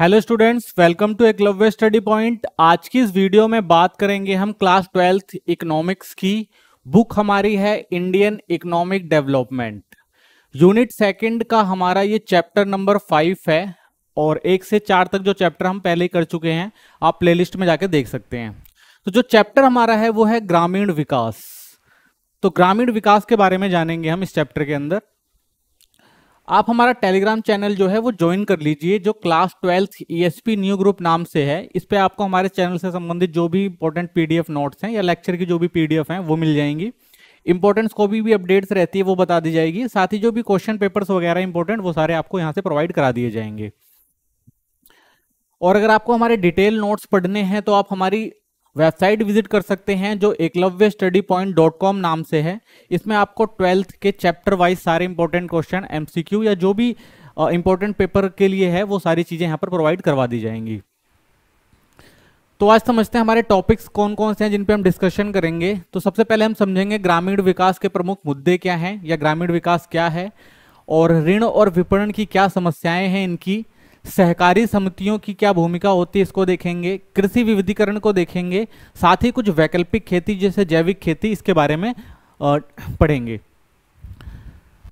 hello students welcome to Eklavya study point आज की इस वीडियो में बात करेंगे हम क्लास ट्वेल्थ इकोनॉमिक्स की बुक हमारी है Indian economic development unit second का हमारा ये चैप्टर नंबर फाइव है और एक से चार तक जो चैप्टर हम पहले ही कर चुके हैं आप प्लेलिस्ट में जाके देख सकते हैं तो जो चैप्टर हमारा है वो है ग्रामीण विकास तो ग्रामीण विकास के बारे में जानेंगे हम इस चैप्टर के अंदर आप हमारा टेलीग्राम चैनल जो है वो ज्वाइन कर लीजिए जो class twelfth e new group नाम से है इस पर आपको हमारे चैनल से संबंधित जो भी इंपॉर्टेंट पीडीएफ नोट्स हैं या लेक्चर की जो भी पीडीएफ हैं वो मिल जाएंगी इंपॉर्टेंट्स को भी, भी अपडेट्स रहती है वो बता दी जाएगी साथ ही जो भी क्वेश्चन पेपर्स वगैरह इंपॉर्टेंट वो सारे आपको यहाँ से प्रोवाइड करा दिए जाएंगे और अगर आपको हमारे डिटेल नोट्स पढ़ने हैं तो आप हमारी वेबसाइट विजिट कर सकते हैं जो Eklavya study point dot com नाम से है इसमें आपको ट्वेल्थ के चैप्टर वाइज सारे इंपॉर्टेंट क्वेश्चन एमसीक्यू या जो भी इंपॉर्टेंट पेपर के लिए है वो सारी चीज़ें यहाँ पर प्रोवाइड करवा दी जाएंगी तो आज समझते हैं हमारे टॉपिक्स कौन कौन से हैं जिन पे हम डिस्कशन करेंगे तो सबसे पहले हम समझेंगे ग्रामीण विकास के प्रमुख मुद्दे क्या हैं या ग्रामीण विकास क्या है और ऋण और विपणन की क्या समस्याएं हैं इनकी सहकारी समितियों की क्या भूमिका होती है इसको देखेंगे कृषि विविधीकरण को देखेंगे साथ ही कुछ वैकल्पिक खेती जैसे जैविक खेती इसके बारे में पढ़ेंगे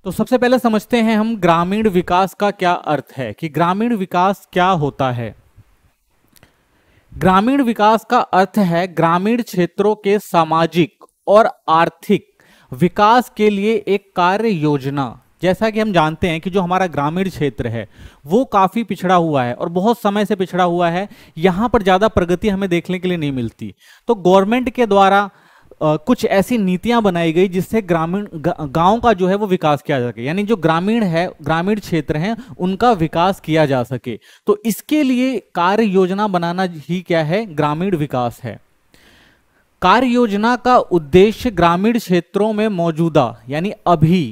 तो सबसे पहले समझते हैं हम ग्रामीण विकास का क्या अर्थ है कि ग्रामीण विकास क्या होता है ग्रामीण विकास का अर्थ है ग्रामीण क्षेत्रों के सामाजिक और आर्थिक विकास के लिए एक कार्य योजना जैसा कि हम जानते हैं कि जो हमारा ग्रामीण क्षेत्र है वो काफ़ी पिछड़ा हुआ है और बहुत समय से पिछड़ा हुआ है यहाँ पर ज़्यादा प्रगति हमें देखने के लिए नहीं मिलती तो गवर्नमेंट के द्वारा आ, कुछ ऐसी नीतियां बनाई गई जिससे ग्रामीण गांव का जो है वो विकास किया जा सके यानी जो ग्रामीण है ग्रामीण क्षेत्र हैं उनका विकास किया जा सके तो इसके लिए कार्य योजना बनाना ही क्या है ग्रामीण विकास है कार्य योजना का उद्देश्य ग्रामीण क्षेत्रों में मौजूदा यानी अभी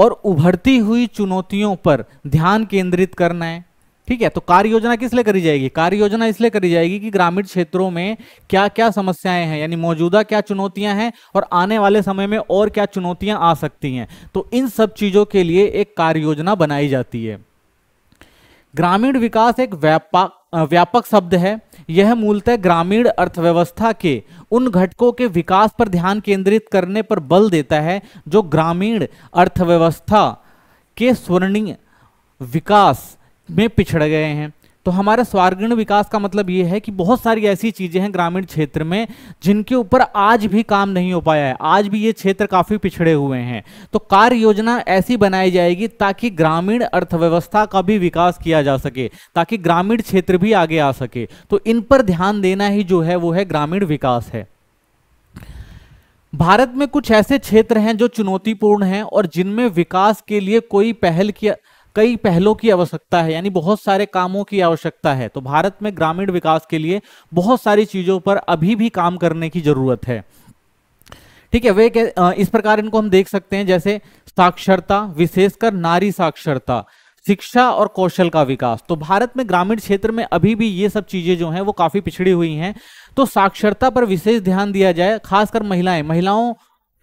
और उभरती हुई चुनौतियों पर ध्यान केंद्रित करना है ठीक है तो कार्य योजना किस लिए करी जाएगी कार्य योजना इसलिए करी जाएगी कि ग्रामीण क्षेत्रों में क्या क्या समस्याएं हैं यानी मौजूदा क्या चुनौतियां हैं और आने वाले समय में और क्या चुनौतियां आ सकती हैं तो इन सब चीजों के लिए एक कार्य योजना बनाई जाती है ग्रामीण विकास एक व्यापक व्यापक शब्द है यह मूलतः ग्रामीण अर्थव्यवस्था के उन घटकों के विकास पर ध्यान केंद्रित करने पर बल देता है जो ग्रामीण अर्थव्यवस्था के स्वर्णीय विकास में पिछड़ गए हैं तो हमारा स्वार्गीण विकास का मतलब यह है कि बहुत सारी ऐसी चीज़ें हैं ग्रामीण क्षेत्र में जिनके ऊपर आज भी काम नहीं हो पाया है आज भी ये क्षेत्र काफ़ी पिछड़े हुए हैं तो कार्य योजना ऐसी बनाई जाएगी ताकि ग्रामीण अर्थव्यवस्था का भी विकास किया जा सके ताकि ग्रामीण क्षेत्र भी आगे आ सके तो इन पर ध्यान देना ही जो है वो है ग्रामीण विकास है भारत में कुछ ऐसे क्षेत्र हैं जो चुनौतीपूर्ण हैं और जिनमें विकास के लिए कोई पहल किया कई पहलों की आवश्यकता है यानी बहुत सारे कामों की आवश्यकता है तो भारत में ग्रामीण विकास के लिए बहुत सारी चीजों पर अभी भी काम करने की जरूरत है ठीक है वे इस प्रकार इनको हम देख सकते हैं जैसे साक्षरता विशेषकर नारी साक्षरता शिक्षा और कौशल का विकास तो भारत में ग्रामीण क्षेत्र में अभी भी ये सब चीज़ें जो हैं वो काफ़ी पिछड़ी हुई हैं तो साक्षरता पर विशेष ध्यान दिया जाए खासकर महिलाएं महिलाओं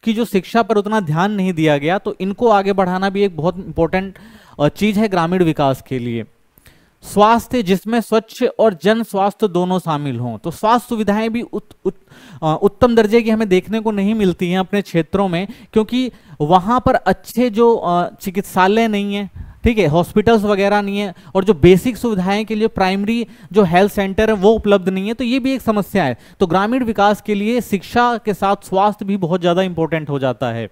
कि जो शिक्षा पर उतना ध्यान नहीं दिया गया तो इनको आगे बढ़ाना भी एक बहुत इंपॉर्टेंट चीज़ है ग्रामीण विकास के लिए स्वास्थ्य जिसमें स्वच्छ और जन स्वास्थ्य दोनों शामिल हों तो स्वास्थ्य सुविधाएं भी उत, उत, उत्तम दर्जे की हमें देखने को नहीं मिलती हैं अपने क्षेत्रों में क्योंकि वहां पर अच्छे जो चिकित्सालय नहीं है ठीक है हॉस्पिटल्स वगैरह नहीं है और जो बेसिक सुविधाएं के लिए प्राइमरी जो हेल्थ सेंटर है वो उपलब्ध नहीं है तो ये भी एक समस्या है तो ग्रामीण विकास के लिए शिक्षा के साथ स्वास्थ्य भी बहुत ज़्यादा इंपॉर्टेंट हो जाता है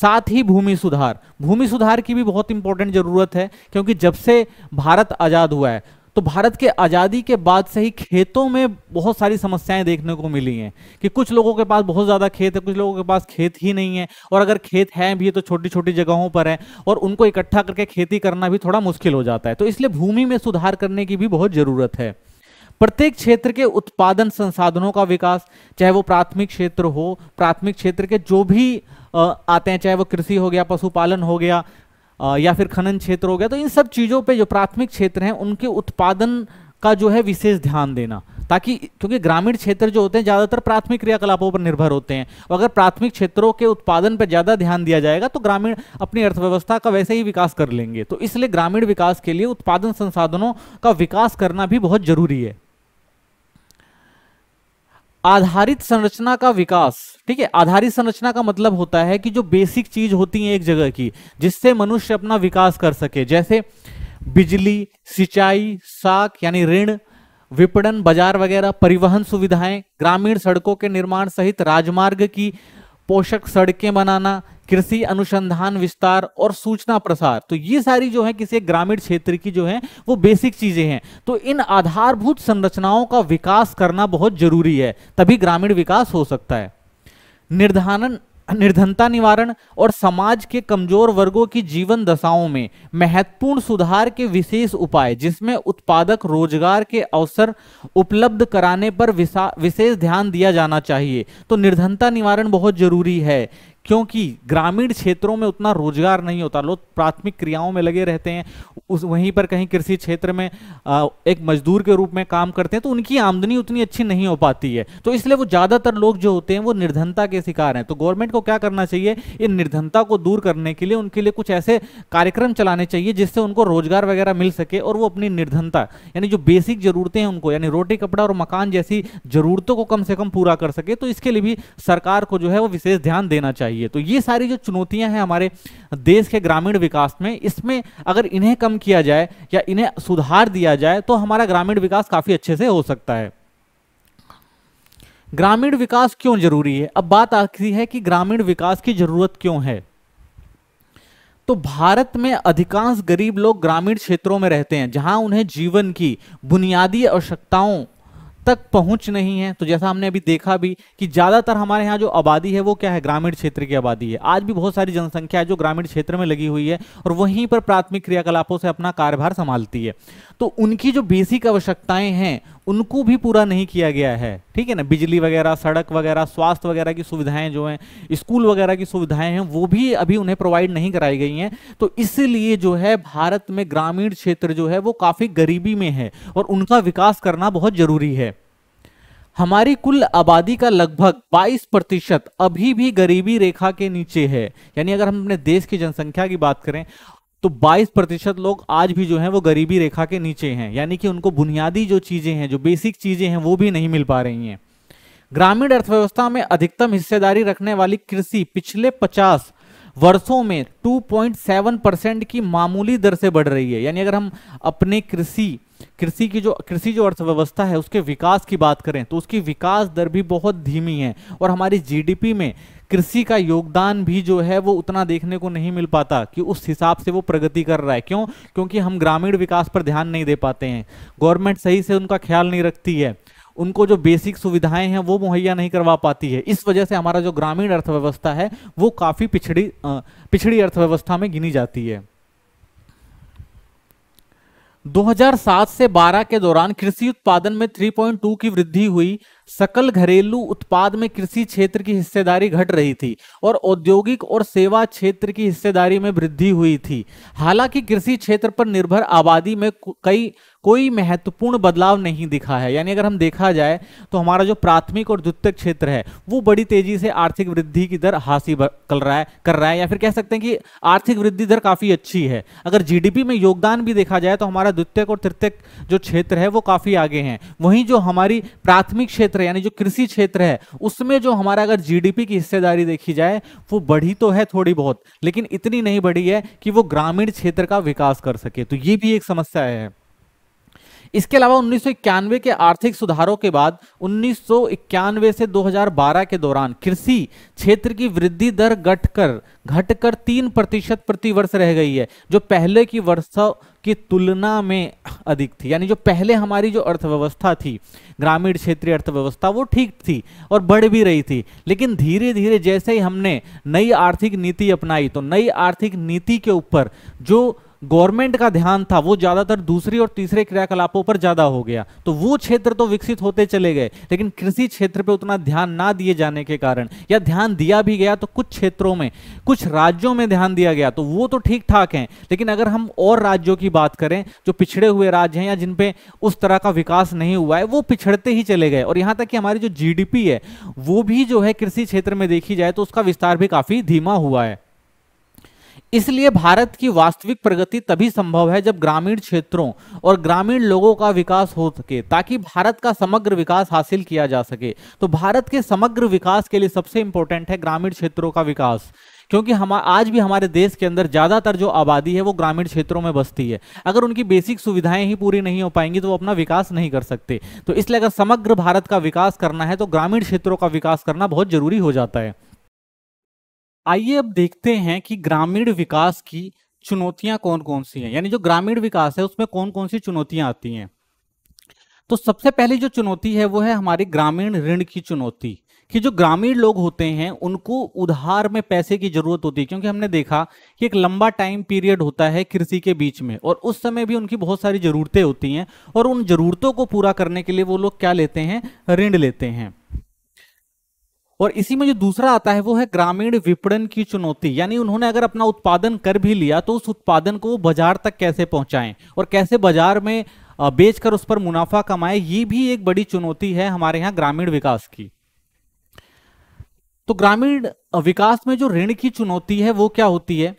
साथ ही भूमि सुधार भूमि सुधार की भी बहुत इंपॉर्टेंट जरूरत है क्योंकि जब से भारत आज़ाद हुआ है तो भारत के आज़ादी के बाद से ही खेतों में बहुत सारी समस्याएं देखने को मिली हैं कि कुछ लोगों के पास बहुत ज़्यादा खेत है कुछ लोगों के पास खेत ही नहीं है और अगर खेत है भी तो छोटी छोटी जगहों पर है और उनको इकट्ठा करके खेती करना भी थोड़ा मुश्किल हो जाता है तो इसलिए भूमि में सुधार करने की भी बहुत ज़रूरत है प्रत्येक क्षेत्र के उत्पादन संसाधनों का विकास चाहे वो प्राथमिक क्षेत्र हो प्राथमिक क्षेत्र के जो भी आते हैं चाहे वो कृषि हो गया पशुपालन हो गया या फिर खनन क्षेत्र हो गया तो इन सब चीज़ों पे जो प्राथमिक क्षेत्र हैं उनके उत्पादन का जो है विशेष ध्यान देना ताकि क्योंकि क्योंकि ग्रामीण क्षेत्र जो होते हैं ज़्यादातर प्राथमिक क्रियाकलापों पर निर्भर होते हैं अगर प्राथमिक क्षेत्रों के उत्पादन पर ज़्यादा ध्यान दिया जाएगा तो ग्रामीण अपनी अर्थव्यवस्था का वैसे ही विकास कर लेंगे तो इसलिए ग्रामीण विकास के लिए उत्पादन संसाधनों का विकास करना भी बहुत जरूरी है आधारित संरचना का विकास ठीक है आधारित संरचना का मतलब होता है कि जो बेसिक चीज होती है एक जगह की जिससे मनुष्य अपना विकास कर सके जैसे बिजली सिंचाई साख यानी ऋण विपणन बाजार वगैरह परिवहन सुविधाएं ग्रामीण सड़कों के निर्माण सहित राजमार्ग की पोषक सड़कें बनाना कृषि अनुसंधान विस्तार और सूचना प्रसार तो ये सारी जो है किसी ग्रामीण क्षेत्र की जो है वो बेसिक चीजें हैं तो इन आधारभूत संरचनाओं का विकास करना बहुत जरूरी है तभी ग्रामीण विकास हो सकता है निर्धारण निर्धनता निवारण और समाज के कमजोर वर्गों की जीवन दशाओं में महत्वपूर्ण सुधार के विशेष उपाय जिसमें उत्पादक रोजगार के अवसर उपलब्ध कराने पर विशेष ध्यान दिया जाना चाहिए तो निर्धनता निवारण बहुत जरूरी है क्योंकि ग्रामीण क्षेत्रों में उतना रोजगार नहीं होता लोग प्राथमिक क्रियाओं में लगे रहते हैं उस वहीं पर कहीं कृषि क्षेत्र में आ, एक मजदूर के रूप में काम करते हैं तो उनकी आमदनी उतनी अच्छी नहीं हो पाती है तो इसलिए वो ज़्यादातर लोग जो होते हैं वो निर्धनता के शिकार हैं तो गवर्नमेंट को क्या करना चाहिए इन निर्धनता को दूर करने के लिए उनके लिए कुछ ऐसे कार्यक्रम चलाने चाहिए जिससे उनको रोजगार वगैरह मिल सके और वो अपनी निर्धनता यानी जो बेसिक ज़रूरतें हैं उनको यानी रोटी कपड़ा और मकान जैसी ज़रूरतों को कम से कम पूरा कर सके तो इसके लिए भी सरकार को जो है वो विशेष ध्यान देना चाहिए चाहिए तो ये सारी जो चुनौतियां हैं हमारे देश के ग्रामीण विकास में इसमें अगर इन्हें कम किया जाए या इन्हें सुधार दिया जाए तो हमारा ग्रामीण विकास काफ़ी अच्छे से हो सकता है ग्रामीण विकास क्यों जरूरी है अब बात आती है कि ग्रामीण विकास की जरूरत क्यों है तो भारत में अधिकांश गरीब लोग ग्रामीण क्षेत्रों में रहते हैं जहां उन्हें जीवन की बुनियादी आवश्यकताओं तक पहुंच नहीं है तो जैसा हमने अभी देखा भी कि ज़्यादातर हमारे यहाँ जो आबादी है वो क्या है ग्रामीण क्षेत्र की आबादी है आज भी बहुत सारी जनसंख्या है जो ग्रामीण क्षेत्र में लगी हुई है और वहीं पर प्राथमिक क्रियाकलापों से अपना कार्यभार संभालती है तो उनकी जो बेसिक आवश्यकताएं हैं उनको भी पूरा नहीं किया गया है ठीक है ना बिजली वगैरह सड़क वगैरह स्वास्थ्य वगैरह की सुविधाएं जो हैं स्कूल वगैरह की सुविधाएं हैं वो भी अभी उन्हें प्रोवाइड नहीं कराई गई हैं तो इसलिए जो है भारत में ग्रामीण क्षेत्र जो है वो काफ़ी गरीबी में है और उनका विकास करना बहुत ज़रूरी है हमारी कुल आबादी का लगभग 22 प्रतिशत अभी भी गरीबी रेखा के नीचे है यानी अगर हम अपने देश की जनसंख्या की बात करें तो 22 प्रतिशत लोग आज भी जो है वो गरीबी रेखा के नीचे हैं यानी कि उनको बुनियादी जो चीज़ें हैं जो बेसिक चीज़ें हैं वो भी नहीं मिल पा रही हैं ग्रामीण अर्थव्यवस्था में अधिकतम हिस्सेदारी रखने वाली कृषि पिछले 50 वर्षों में 2.7 परसेंट की मामूली दर से बढ़ रही है यानी अगर हम अपने कृषि कृषि की जो कृषि जो अर्थव्यवस्था है उसके विकास की बात करें तो उसकी विकास दर भी बहुत धीमी है और हमारी जीडीपी में कृषि का योगदान भी जो है वो उतना देखने को नहीं मिल पाता कि उस हिसाब से वो प्रगति कर रहा है क्यों क्योंकि हम ग्रामीण विकास पर ध्यान नहीं दे पाते हैं गवर्नमेंट सही से उनका ख्याल नहीं रखती है उनको जो बेसिक सुविधाएं हैं वो मुहैया नहीं करवा पाती है इस वजह से हमारा जो ग्रामीण अर्थव्यवस्था है वो काफ़ी पिछड़ी पिछड़ी अर्थव्यवस्था में गिनी जाती है 2007 से 12 के दौरान कृषि उत्पादन में 3.2 की वृद्धि हुई सकल घरेलू उत्पाद में कृषि क्षेत्र की हिस्सेदारी घट रही थी और औद्योगिक और सेवा क्षेत्र की हिस्सेदारी में वृद्धि हुई थी हालांकि कृषि क्षेत्र पर निर्भर आबादी में कई कोई महत्वपूर्ण बदलाव नहीं दिखा है यानी अगर हम देखा जाए तो हमारा जो प्राथमिक और द्वितीय क्षेत्र है वो बड़ी तेजी से आर्थिक वृद्धि की दर हासिल कर रहा है कर रहा है या फिर कह सकते हैं कि आर्थिक वृद्धि दर काफ़ी अच्छी है अगर जीडीपी में योगदान भी देखा जाए तो हमारा द्वितीय और तृतीय जो क्षेत्र है वो काफ़ी आगे हैं वहीं जो हमारी प्राथमिक क्षेत्र क्षेत्र यानी जो कृषि क्षेत्र है उसमें जो हमारा अगर जीडीपी की हिस्सेदारी देखी जाए वो बढ़ी तो है थोड़ी बहुत लेकिन इतनी नहीं बढ़ी है कि वो ग्रामीण क्षेत्र का विकास कर सके तो ये भी एक समस्या है इसके अलावा उन्नीस के आर्थिक सुधारों के बाद उन्नीस से 2012 के दौरान कृषि क्षेत्र की वृद्धि दर घटकर घटकर तीन प्रतिशत प्रति वर्ष रह गई है जो पहले की वर्षों की तुलना में अधिक थी यानी जो पहले हमारी जो अर्थव्यवस्था थी ग्रामीण क्षेत्रीय अर्थव्यवस्था वो ठीक थी और बढ़ भी रही थी लेकिन धीरे धीरे जैसे ही हमने नई आर्थिक नीति अपनाई तो नई आर्थिक नीति के ऊपर जो गवर्नमेंट का ध्यान था वो ज्यादातर दूसरी और तीसरे क्रियाकलापों पर ज्यादा हो गया तो वो क्षेत्र तो विकसित होते चले गए लेकिन कृषि क्षेत्र पर उतना ध्यान ना दिए जाने के कारण या ध्यान दिया भी गया तो कुछ क्षेत्रों में कुछ राज्यों में ध्यान दिया गया तो वो तो ठीक ठाक है लेकिन अगर हम और राज्यों की बात करें जो पिछड़े हुए राज्य हैं या जिनपे उस तरह का विकास नहीं हुआ है वो पिछड़ते ही चले गए और यहाँ तक कि हमारी जो जी है वो भी जो है कृषि क्षेत्र में देखी जाए तो उसका विस्तार भी काफी धीमा हुआ है इसलिए भारत की वास्तविक प्रगति तभी संभव है जब ग्रामीण क्षेत्रों और ग्रामीण लोगों का विकास हो सके ताकि भारत का समग्र विकास हासिल किया जा सके तो भारत के समग्र विकास के लिए सबसे इंपॉर्टेंट है ग्रामीण क्षेत्रों का विकास क्योंकि हम आज भी हमारे देश के अंदर ज़्यादातर जो आबादी है वो ग्रामीण क्षेत्रों में बसती है अगर उनकी बेसिक सुविधाएं ही पूरी नहीं हो पाएंगी तो वो अपना विकास नहीं कर सकते तो इसलिए अगर समग्र भारत का विकास करना है तो ग्रामीण क्षेत्रों का विकास करना बहुत जरूरी हो जाता है आइए अब देखते हैं कि ग्रामीण विकास की चुनौतियां कौन कौन सी हैं यानी जो ग्रामीण विकास है उसमें कौन कौन सी चुनौतियां आती हैं तो सबसे पहली जो चुनौती है वो है हमारी ग्रामीण ऋण की चुनौती कि जो ग्रामीण लोग होते हैं उनको उधार में पैसे की जरूरत होती है क्योंकि हमने देखा कि एक लंबा टाइम पीरियड होता है कृषि के बीच में और उस समय भी उनकी बहुत सारी ज़रूरतें होती हैं और उन ज़रूरतों को पूरा करने के लिए वो लोग क्या लेते हैं ऋण लेते हैं और इसी में जो दूसरा आता है वो है ग्रामीण विपणन की चुनौती यानी उन्होंने अगर अपना उत्पादन कर भी लिया तो उस उत्पादन को बाजार तक कैसे पहुंचाएं और कैसे बाजार में बेचकर उस पर मुनाफा कमाएं ये भी एक बड़ी चुनौती है हमारे यहाँ ग्रामीण विकास की तो ग्रामीण विकास में जो ऋण की चुनौती है वो क्या होती है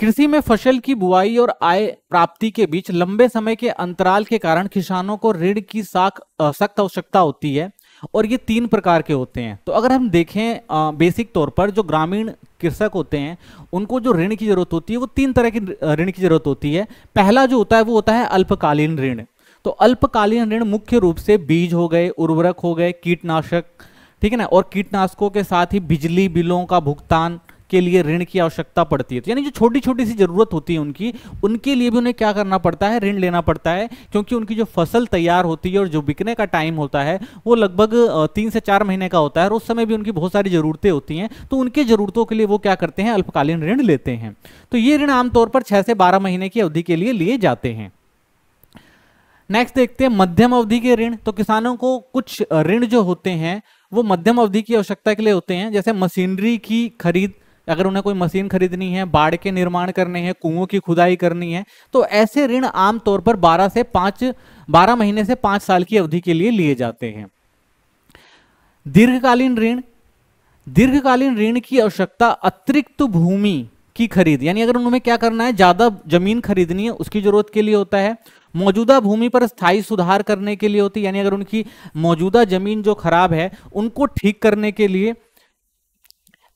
कृषि में फसल की बुआई और आय प्राप्ति के बीच लंबे समय के अंतराल के कारण किसानों को ऋण की साख सख्त आवश्यकता होती है और ये तीन प्रकार के होते हैं तो अगर हम देखें आ, बेसिक तौर पर जो ग्रामीण कृषक होते हैं उनको जो ऋण की जरूरत होती है वो तीन तरह की ऋण की जरूरत होती है पहला जो होता है वो होता है अल्पकालीन ऋण तो अल्पकालीन ऋण मुख्य रूप से बीज हो गए उर्वरक हो गए कीटनाशक ठीक है ना और कीटनाशकों के साथ ही बिजली बिलों का भुगतान के लिए ऋण की आवश्यकता पड़ती है तो यानी जो छोटी छोटी सी जरूरत होती है उनकी उनके लिए भी उन्हें क्या करना पड़ता है ऋण लेना पड़ता है क्योंकि उनकी जो फसल तैयार होती है और जो बिकने का टाइम होता है वो लगभग तीन से चार महीने का होता है और उस समय भी उनकी बहुत सारी जरूरतें होती हैं तो उनके जरूरतों के लिए वो क्या करते हैं अल्पकालीन ऋण लेते हैं तो ये ऋण आमतौर पर छह से बारह महीने की अवधि के लिए लिए जाते हैं नेक्स्ट देखते हैं मध्यम अवधि के ऋण तो किसानों को कुछ ऋण जो होते हैं वो मध्यम अवधि की आवश्यकता के लिए होते हैं जैसे मशीनरी की खरीद अगर उन्हें कोई मशीन खरीदनी है बाढ़ के निर्माण करने हैं कुओं की खुदाई करनी है तो ऐसे ऋण आमतौर पर बारह से 5, बारह महीने से 5 साल की अवधि के लिए लिए जाते हैं दीर्घकालीन ऋण दीर्घकालीन ऋण की आवश्यकता अतिरिक्त भूमि की खरीद यानी अगर उनमें क्या करना है ज्यादा जमीन खरीदनी है उसकी जरूरत के लिए होता है मौजूदा भूमि पर स्थायी सुधार करने के लिए होती है यानी अगर उनकी मौजूदा जमीन जो खराब है उनको ठीक करने के लिए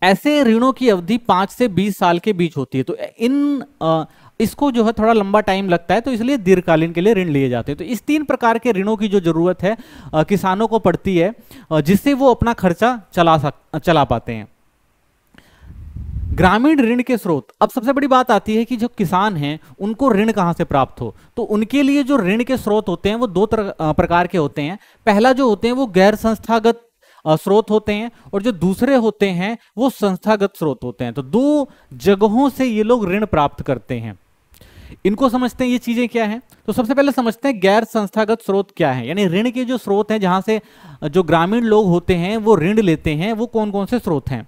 ऐसे ऋणों की अवधि पांच से बीस साल के बीच होती है तो इन आ, इसको जो है थोड़ा लंबा टाइम लगता है तो इसलिए दीर्घकालीन के लिए ऋण लिए जाते हैं तो इस तीन प्रकार के ऋणों की जो जरूरत है आ, किसानों को पड़ती है जिससे वो अपना खर्चा चला सक चला पाते हैं ग्रामीण ऋण के स्रोत अब सबसे बड़ी बात आती है कि जो किसान हैं उनको ऋण कहाँ से प्राप्त हो तो उनके लिए जो ऋण के स्रोत होते हैं वो दो प्रकार के होते हैं पहला जो होते हैं वो गैर संस्थागत स्रोत होते हैं और जो दूसरे होते हैं वो संस्थागत स्रोत होते हैं तो दो जगहों से ये लोग ऋण प्राप्त करते हैं इनको समझते हैं ये चीजें क्या हैं तो सबसे पहले समझते हैं गैर संस्थागत स्रोत क्या है यानी ऋण के जो स्रोत हैं जहां से जो ग्रामीण लोग होते हैं वो ऋण लेते हैं वो कौन कौन से स्रोत हैं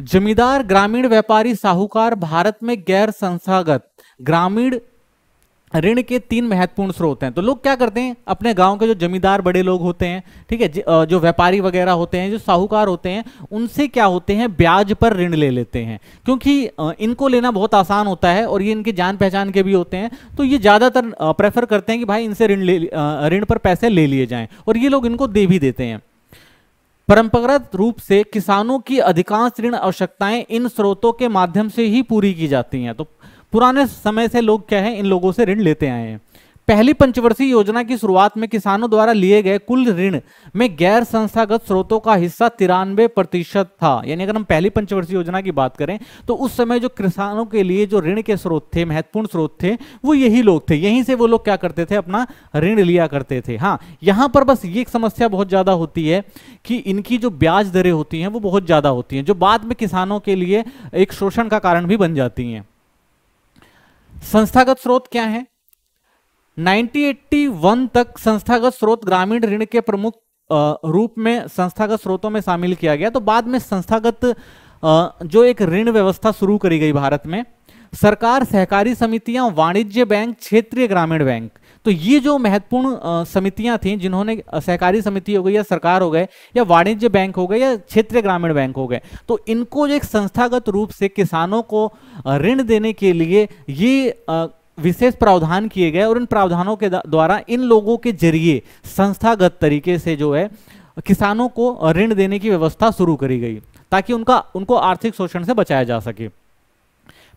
जमींदार ग्रामीण व्यापारी साहूकार भारत में गैर संस्थागत ग्रामीण ऋण के तीन महत्वपूर्ण स्रोत हैं तो लोग क्या करते हैं अपने गांव के जो जमींदार बड़े लोग होते हैं ठीक है जो व्यापारी वगैरह होते हैं जो साहूकार होते हैं उनसे क्या होते हैं ब्याज पर ऋण ले लेते हैं क्योंकि इनको लेना बहुत आसान होता है और ये इनके जान पहचान के भी होते हैं तो ये ज़्यादातर प्रेफर करते हैं कि भाई इनसे ऋण ले ऋण पर पैसे ले लिए जाएँ और ये लोग इनको दे भी देते हैं परंपरागत रूप से किसानों की अधिकांश ऋण आवश्यकताएं इन स्रोतों के माध्यम से ही पूरी की जाती हैं तो पुराने समय से लोग क्या है इन लोगों से ऋण लेते आए हैं पहली पंचवर्षीय योजना की शुरुआत में किसानों द्वारा लिए गए कुल ऋण में गैर संस्थागत स्रोतों का हिस्सा तिरानवे प्रतिशत था यानी अगर हम पहली पंचवर्षीय योजना की बात करें तो उस समय जो किसानों के लिए जो ऋण के स्रोत थे महत्वपूर्ण स्रोत थे वो यही लोग थे यहीं से वो लोग क्या करते थे अपना ऋण लिया करते थे हाँ यहाँ पर बस ये एक समस्या बहुत ज़्यादा होती है कि इनकी जो ब्याज दरें होती हैं वो बहुत ज़्यादा होती हैं जो बाद में किसानों के लिए एक शोषण का कारण भी बन जाती हैं संस्थागत स्रोत क्या है 1981 तक संस्थागत स्रोत ग्रामीण ऋण के प्रमुख रूप में संस्थागत स्रोतों में शामिल किया गया तो बाद में संस्थागत जो एक ऋण व्यवस्था शुरू करी गई भारत में सरकार सहकारी समितियां वाणिज्य बैंक क्षेत्रीय ग्रामीण बैंक तो ये जो महत्वपूर्ण समितियां थी जिन्होंने सहकारी समिति हो गई या सरकार हो गए या वाणिज्य बैंक हो गए या क्षेत्रीय ग्रामीण बैंक हो गए तो इनको एक संस्थागत रूप से किसानों को ऋण देने के लिए ये विशेष प्रावधान किए गए और इन प्रावधानों के द्वारा इन लोगों के जरिए संस्थागत तरीके से जो है किसानों को ऋण देने की व्यवस्था शुरू करी गई ताकि उनका उनको आर्थिक शोषण से बचाया जा सके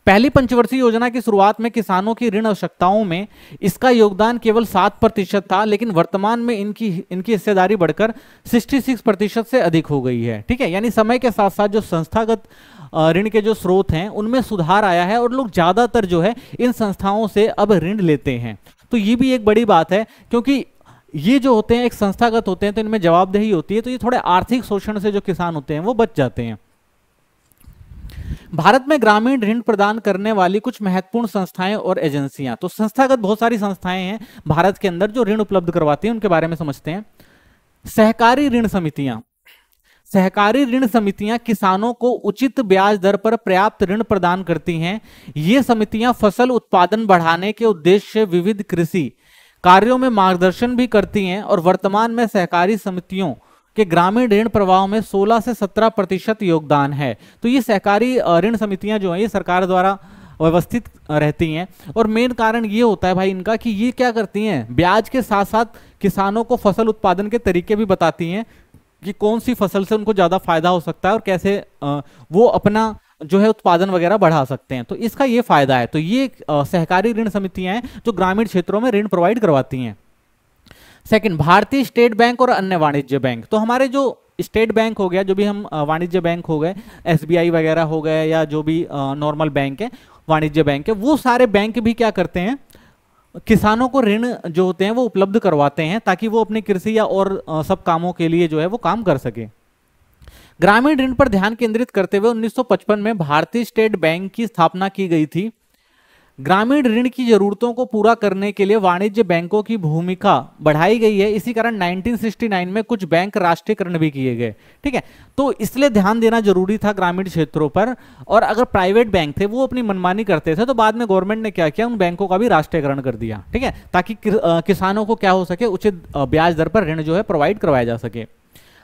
पहली पंचवर्षीय योजना की शुरुआत में किसानों की ऋण आवश्यकताओं में इसका योगदान केवल सात प्रतिशत था लेकिन वर्तमान में इनकी इनकी हिस्सेदारी बढ़कर 66 प्रतिशत से अधिक हो गई है ठीक है यानी समय के साथ साथ जो संस्थागत ऋण के जो स्रोत हैं उनमें सुधार आया है और लोग ज़्यादातर जो है इन संस्थाओं से अब ऋण लेते हैं तो ये भी एक बड़ी बात है क्योंकि ये जो होते हैं एक संस्थागत होते हैं तो इनमें जवाबदेही होती है तो ये थोड़े आर्थिक शोषण से जो किसान होते हैं वो बच जाते हैं भारत में ग्रामीण ऋण प्रदान करने वाली कुछ महत्वपूर्ण संस्थाएं और एजेंसियां तो संस्थागत बहुत सारी संस्थाएं हैं भारत के अंदर जो ऋण उपलब्ध करवाती हैं उनके बारे में समझते हैं सहकारी ऋण समितियां सहकारी ऋण समितियां किसानों को उचित ब्याज दर पर पर्याप्त ऋण प्रदान करती हैं ये समितियां फसल उत्पादन बढ़ाने के उद्देश्य से विविध कृषि कार्यों में मार्गदर्शन भी करती हैं और वर्तमान में सहकारी समितियों कि ग्रामीण ऋण प्रवाह में 16 से 17 प्रतिशत योगदान है तो ये सहकारी ऋण समितियां जो हैं ये सरकार द्वारा व्यवस्थित रहती हैं और मेन कारण ये होता है भाई इनका कि ये क्या करती हैं ब्याज के साथ साथ किसानों को फसल उत्पादन के तरीके भी बताती हैं कि कौन सी फसल से उनको ज़्यादा फायदा हो सकता है और कैसे वो अपना जो है उत्पादन वगैरह बढ़ा सकते हैं तो इसका ये फायदा है तो ये सहकारी ऋण समितियां हैं जो ग्रामीण क्षेत्रों में ऋण प्रोवाइड करवाती हैं सेकंड भारतीय स्टेट बैंक और अन्य वाणिज्य बैंक तो हमारे जो स्टेट बैंक हो गया जो भी हम वाणिज्य बैंक हो गए एसबीआई वगैरह हो गए या जो भी नॉर्मल बैंक है वाणिज्य बैंक है वो सारे बैंक भी क्या करते हैं किसानों को ऋण जो होते हैं वो उपलब्ध करवाते हैं ताकि वो अपनी कृषि या और सब कामों के लिए जो है वो काम कर सके ग्रामीण ऋण पर ध्यान केंद्रित करते हुए 1955 में भारतीय स्टेट बैंक की स्थापना की गई थी ग्रामीण ऋण की जरूरतों को पूरा करने के लिए वाणिज्य बैंकों की भूमिका बढ़ाई गई है इसी कारण 1969 में कुछ बैंक राष्ट्रीयकरण भी किए गए ठीक है तो इसलिए ध्यान देना जरूरी था ग्रामीण क्षेत्रों पर और अगर प्राइवेट बैंक थे वो अपनी मनमानी करते थे तो बाद में गवर्नमेंट ने क्या किया उन बैंकों का भी राष्ट्रीयकरण कर दिया ठीक है ताकि किसानों को क्या हो सके उचित ब्याज दर पर ऋण जो है प्रोवाइड करवाया जा सके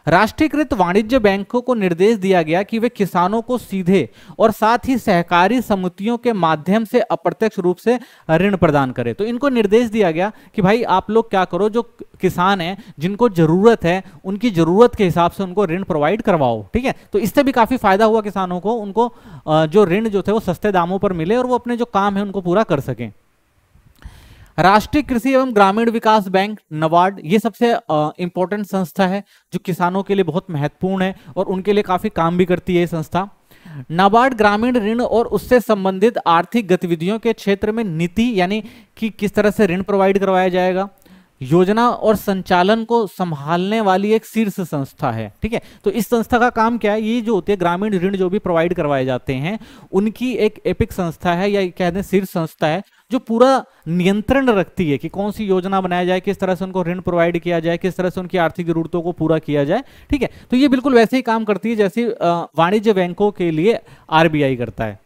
राष्ट्रीयकृत वाणिज्य बैंकों को निर्देश दिया गया कि वे किसानों को सीधे और साथ ही सहकारी समितियों के माध्यम से अप्रत्यक्ष रूप से ऋण प्रदान करें तो इनको निर्देश दिया गया कि भाई आप लोग क्या करो जो किसान हैं जिनको जरूरत है उनकी जरूरत के हिसाब से उनको ऋण प्रोवाइड करवाओ ठीक है तो इससे भी काफी फायदा हुआ किसानों को उनको जो ऋण जो थे वो सस्ते दामों पर मिले और वो अपने जो काम है उनको पूरा कर सकें राष्ट्रीय कृषि एवं ग्रामीण विकास बैंक नवार्ड ये सबसे इंपॉर्टेंट संस्था है जो किसानों के लिए बहुत महत्वपूर्ण है और उनके लिए काफी काम भी करती है ये संस्था नाबार्ड ग्रामीण ऋण और उससे संबंधित आर्थिक गतिविधियों के क्षेत्र में नीति यानी कि किस तरह से ऋण प्रोवाइड करवाया जाएगा योजना और संचालन को संभालने वाली एक शीर्ष संस्था है ठीक है तो इस संस्था का काम क्या है ये जो होती है ग्रामीण ऋण जो भी प्रोवाइड करवाए जाते हैं उनकी एक एपिक संस्था है या कहते हैं शीर्ष संस्था है जो पूरा नियंत्रण रखती है कि कौन सी योजना बनाया जाए किस तरह से उनको ऋण प्रोवाइड किया जाए किस तरह से उनकी आर्थिक जरूरतों को पूरा किया जाए ठीक है तो ये बिल्कुल वैसे ही काम करती है जैसे वाणिज्य बैंकों के लिए आरबीआई करता है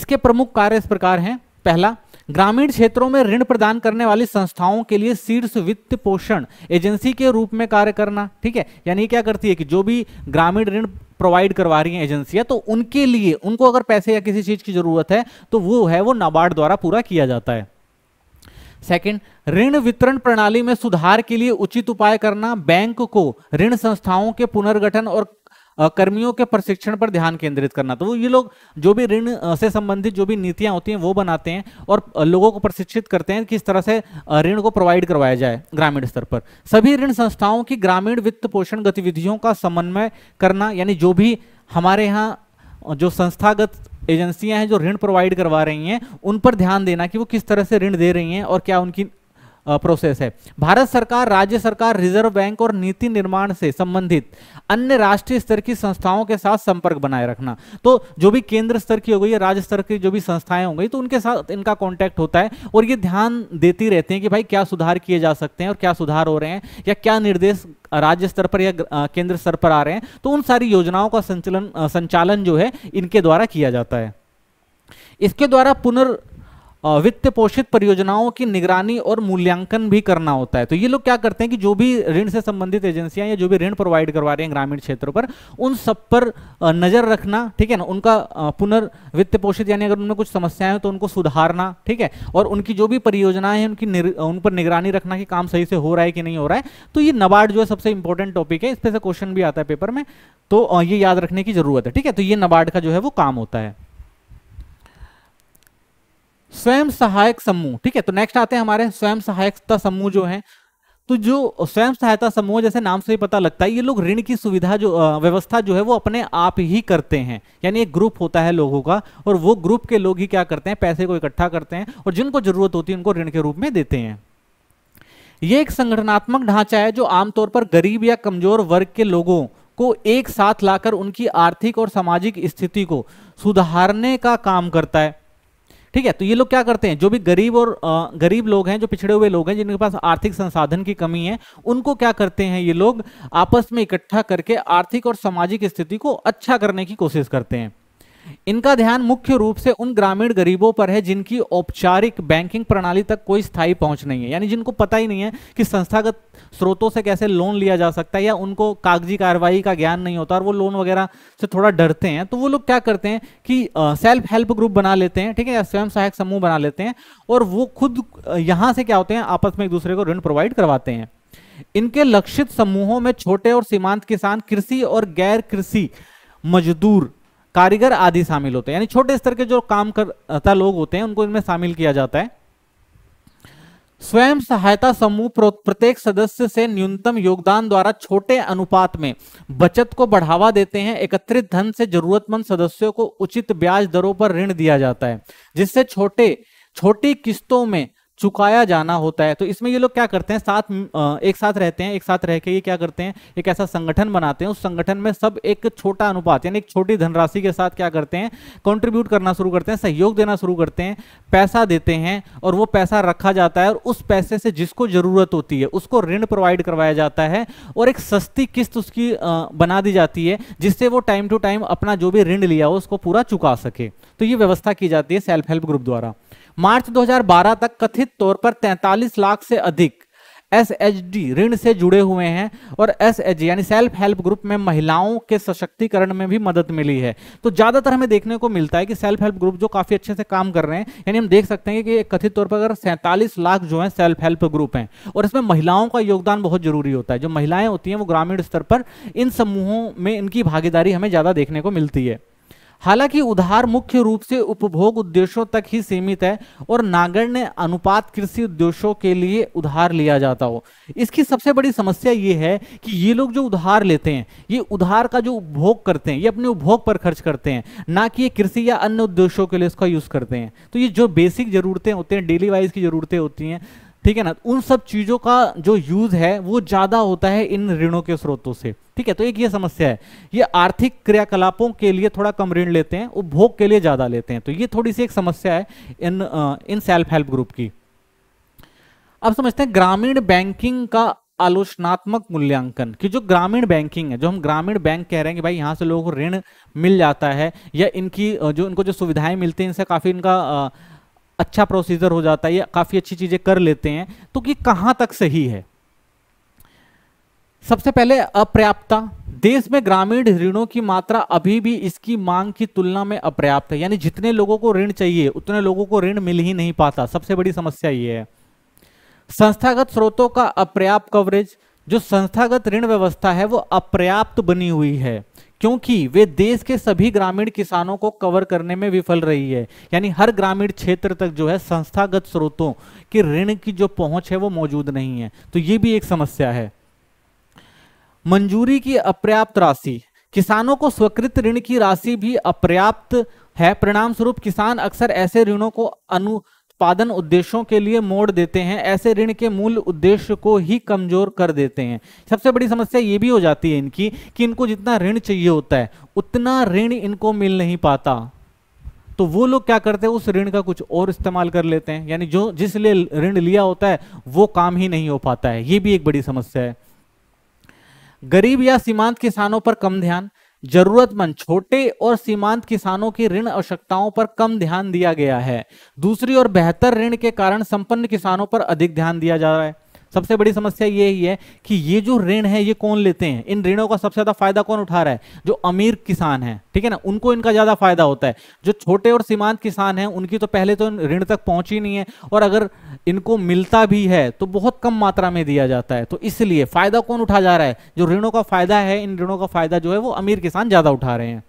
इसके प्रमुख कार्य इस प्रकार हैं पहला ग्रामीण क्षेत्रों में ऋण प्रदान करने वाली संस्थाओं के लिए शीर्ष वित्त पोषण एजेंसी के रूप में कार्य करना ठीक है यानी क्या करती है कि जो भी ग्रामीण ऋण प्रोवाइड करवा रही हैं एजेंसियां तो उनके लिए उनको अगर पैसे या किसी चीज की जरूरत है तो वो है वो नाबार्ड द्वारा पूरा किया जाता है सेकेंड ऋण वितरण प्रणाली में सुधार के लिए उचित उपाय करना बैंक को ऋण संस्थाओं के पुनर्गठन और कर्मियों के प्रशिक्षण पर ध्यान केंद्रित करना तो ये लोग जो भी ऋण से संबंधित जो भी नीतियां होती हैं वो बनाते हैं और लोगों को प्रशिक्षित करते हैं किस तरह से ऋण को प्रोवाइड करवाया जाए ग्रामीण स्तर पर सभी ऋण संस्थाओं की ग्रामीण वित्त पोषण गतिविधियों का समन्वय करना यानी जो भी हमारे यहाँ जो संस्थागत एजेंसियां हैं जो ऋण प्रोवाइड करवा रही हैं उन पर ध्यान देना कि वो किस तरह से ऋण दे रही हैं और क्या उनकी प्रोसेस है भारत सरकार राज्य सरकार रिजर्व बैंक और नीति निर्माण से संबंधित अन्य राष्ट्रीय स्तर की संस्थाओं के साथ संपर्क बनाए रखना तो जो भी केंद्र स्तर की हो गई राज्य स्तर की जो भी संस्थाएं हो गई तो उनके साथ इनका कॉन्टैक्ट होता है और ये ध्यान देती रहती है कि भाई क्या सुधार किए जा सकते हैं और क्या सुधार हो रहे हैं या क्या निर्देश राज्य स्तर पर या केंद्र स्तर पर आ रहे हैं तो उन सारी योजनाओं का संचालन संचालन जो है इनके द्वारा किया जाता है इसके द्वारा पुनर् वित्त पोषित परियोजनाओं की निगरानी और मूल्यांकन भी करना होता है तो ये लोग क्या करते हैं कि जो भी ऋण से संबंधित एजेंसियां या जो भी ऋण प्रोवाइड करवा रही हैं ग्रामीण क्षेत्रों पर उन सब पर नजर रखना ठीक है ना उनका पुनर्वित्त पोषित यानी अगर उनमें कुछ समस्याएं हैं तो उनको सुधारना ठीक है और उनकी जो भी परियोजनाएं हैं उनकी उन पर निगरानी रखना कि काम सही से हो रहा है कि नहीं हो रहा है तो ये नबार्ड जो है सबसे इंपॉर्टेंट टॉपिक है इस पर से क्वेश्चन भी आता है पेपर में तो ये याद रखने की जरूरत है ठीक है तो ये नबार्ड का जो है वो काम होता है स्वयं सहायक समूह ठीक है तो नेक्स्ट आते हैं हमारे स्वयं सहायकता समूह जो है तो जो स्वयं सहायता समूह जैसे नाम से ही पता लगता है ये लोग ऋण की सुविधा जो व्यवस्था जो है वो अपने आप ही करते हैं यानी एक ग्रुप होता है लोगों का और वो ग्रुप के लोग ही क्या करते हैं पैसे को इकट्ठा करते हैं और जिनको जरूरत होती है उनको ऋण के रूप में देते हैं ये एक संगठनात्मक ढांचा है जो आमतौर पर गरीब या कमजोर वर्ग के लोगों को एक साथ लाकर उनकी आर्थिक और सामाजिक स्थिति को सुधारने का काम करता है ठीक है तो ये लोग क्या करते हैं जो भी गरीब और आ, गरीब लोग हैं जो पिछड़े हुए लोग हैं जिनके पास आर्थिक संसाधन की कमी है उनको क्या करते हैं ये लोग आपस में इकट्ठा करके आर्थिक और सामाजिक स्थिति को अच्छा करने की कोशिश करते हैं इनका ध्यान मुख्य रूप से उन ग्रामीण गरीबों पर है जिनकी औपचारिक बैंकिंग प्रणाली तक कोई स्थायी पहुंच नहीं है यानी जिनको पता ही नहीं है कि संस्थागत स्रोतों से कैसे लोन लिया जा सकता है या उनको कागजी कार्रवाई का ज्ञान नहीं होता और वो लोन वगैरह से थोड़ा डरते हैं तो वो लोग क्या करते हैं कि सेल्फ हेल्प ग्रुप बना लेते हैं ठीक है या स्वयं सहायक समूह बना लेते हैं और वो खुद यहाँ से क्या होते हैं आपस में एक दूसरे को ऋण प्रोवाइड करवाते हैं इनके लक्षित समूहों में छोटे और सीमांत किसान कृषि और गैर कृषि मजदूर कारीगर आदि शामिल होते हैं यानी छोटे स्तर के जो काम करता लोग होते हैं उनको इनमें शामिल किया जाता है स्वयं सहायता समूह प्रत्येक सदस्य से न्यूनतम योगदान द्वारा छोटे अनुपात में बचत को बढ़ावा देते हैं एकत्रित धन से जरूरतमंद सदस्यों को उचित ब्याज दरों पर ऋण दिया जाता है जिससे छोटे छोटी किस्तों में चुकाया जाना होता है तो इसमें ये लोग क्या करते हैं साथ एक साथ रहते हैं एक साथ रह के ये क्या करते हैं एक ऐसा संगठन बनाते हैं उस संगठन में सब एक छोटा अनुपात यानी एक छोटी धनराशि के साथ क्या करते हैं कंट्रीब्यूट करना शुरू करते हैं सहयोग देना शुरू करते हैं पैसा देते हैं और वो पैसा रखा जाता है और उस पैसे से जिसको जरूरत होती है उसको ऋण प्रोवाइड करवाया जाता है और एक सस्ती किस्त उसकी बना दी जाती है जिससे वो टाइम टू टाइम अपना जो भी ऋण लिया हो उसको पूरा चुका सके तो ये व्यवस्था की जाती है सेल्फ हेल्प ग्रुप द्वारा मार्च 2012 तक कथित तौर पर 43 लाख से अधिक एस ऋण से जुड़े हुए हैं और एस यानी सेल्फ हेल्प ग्रुप में महिलाओं के सशक्तिकरण में भी मदद मिली है तो ज्यादातर हमें देखने को मिलता है कि सेल्फ हेल्प ग्रुप जो काफी अच्छे से काम कर रहे हैं यानी हम देख सकते हैं कि कथित तौर पर अगर सैंतालीस लाख जो है सेल्फ हेल्प ग्रुप हैं और इसमें महिलाओं का योगदान बहुत जरूरी होता है जो महिलाएं होती हैं वो ग्रामीण स्तर पर इन समूहों में इनकी भागीदारी हमें ज्यादा देखने को मिलती है हालांकि उधार मुख्य रूप से उपभोग उद्देश्यों तक ही सीमित है और नागण्य अनुपात कृषि उद्देश्यों के लिए उधार लिया जाता हो इसकी सबसे बड़ी समस्या ये है कि ये लोग जो उधार लेते हैं ये उधार का जो उपभोग करते हैं ये अपने उपभोग पर खर्च करते हैं ना कि ये कृषि या अन्य उद्देश्यों के लिए इसका यूज करते हैं तो ये जो बेसिक जरूरतें होती हैं डेली वाइज की जरूरतें होती हैं ठीक है ना उन सब चीज़ों का जो यूज है वो ज़्यादा होता है इन ऋणों के स्रोतों से ठीक है तो एक ये समस्या है ये आर्थिक क्रियाकलापों के लिए थोड़ा कम ऋण लेते हैं उपभोग के लिए ज़्यादा लेते हैं तो ये थोड़ी सी एक समस्या है इन इन सेल्फ हेल्प ग्रुप की अब समझते हैं ग्रामीण बैंकिंग का आलोचनात्मक मूल्यांकन कि जो ग्रामीण बैंकिंग है जो हम ग्रामीण बैंक कह रहे हैं कि भाई यहाँ से लोगों को ऋण मिल जाता है या इनकी जो इनको जो सुविधाएं मिलती हैं इनसे काफ़ी इनका आ, अच्छा प्रोसीजर हो जाता है या काफ़ी अच्छी चीज़ें कर लेते हैं तो ये कहां तक सही है सबसे पहले अपर्याप्तता देश में ग्रामीण ऋणों की मात्रा अभी भी इसकी मांग की तुलना में अपर्याप्त है यानी जितने लोगों को ऋण चाहिए उतने लोगों को ऋण मिल ही नहीं पाता सबसे बड़ी समस्या ये है संस्थागत स्रोतों का अपर्याप्त कवरेज जो संस्थागत ऋण व्यवस्था है वो अपर्याप्त बनी हुई है क्योंकि वे देश के सभी ग्रामीण किसानों को कवर करने में विफल रही है यानी हर ग्रामीण क्षेत्र तक जो है संस्थागत स्रोतों के ऋण की जो पहुंच है वो मौजूद नहीं है तो ये भी एक समस्या है मंजूरी की अपर्याप्त राशि किसानों को स्वकृत ऋण की राशि भी अपर्याप्त है परिणाम स्वरूप किसान अक्सर ऐसे ऋणों को अनु निष्पादन उद्देश्यों के लिए मोड़ देते हैं ऐसे ऋण के मूल उद्देश्य को ही कमजोर कर देते हैं सबसे बड़ी समस्या ये भी हो जाती है इनकी कि इनको जितना ऋण चाहिए होता है उतना ऋण इनको मिल नहीं पाता तो वो लोग क्या करते हैं उस ऋण का कुछ और इस्तेमाल कर लेते हैं यानी जो जिस लिए ऋण लिया होता है वो काम ही नहीं हो पाता है ये भी एक बड़ी समस्या है गरीब या सीमांत किसानों पर कम ध्यान जरूरतमंद छोटे और सीमांत किसानों की ऋण आवश्यकताओं पर कम ध्यान दिया गया है दूसरी ओर बेहतर ऋण के कारण संपन्न किसानों पर अधिक ध्यान दिया जा रहा है सबसे बड़ी समस्या ये ही है कि ये जो ऋण है ये कौन लेते हैं इन ऋणों का सबसे ज्यादा फायदा कौन उठा रहा है जो अमीर किसान है ठीक है ना उनको इनका ज्यादा फायदा होता है जो छोटे और सीमांत किसान हैं उनकी तो पहले तो ऋण तक पहुंच ही नहीं है और अगर इनको मिलता भी है तो बहुत कम मात्रा में दिया जाता है तो इसलिए फायदा कौन उठा जा रहा है जो ऋणों का फायदा है इन ऋणों का फायदा जो है वो अमीर किसान ज्यादा उठा रहे हैं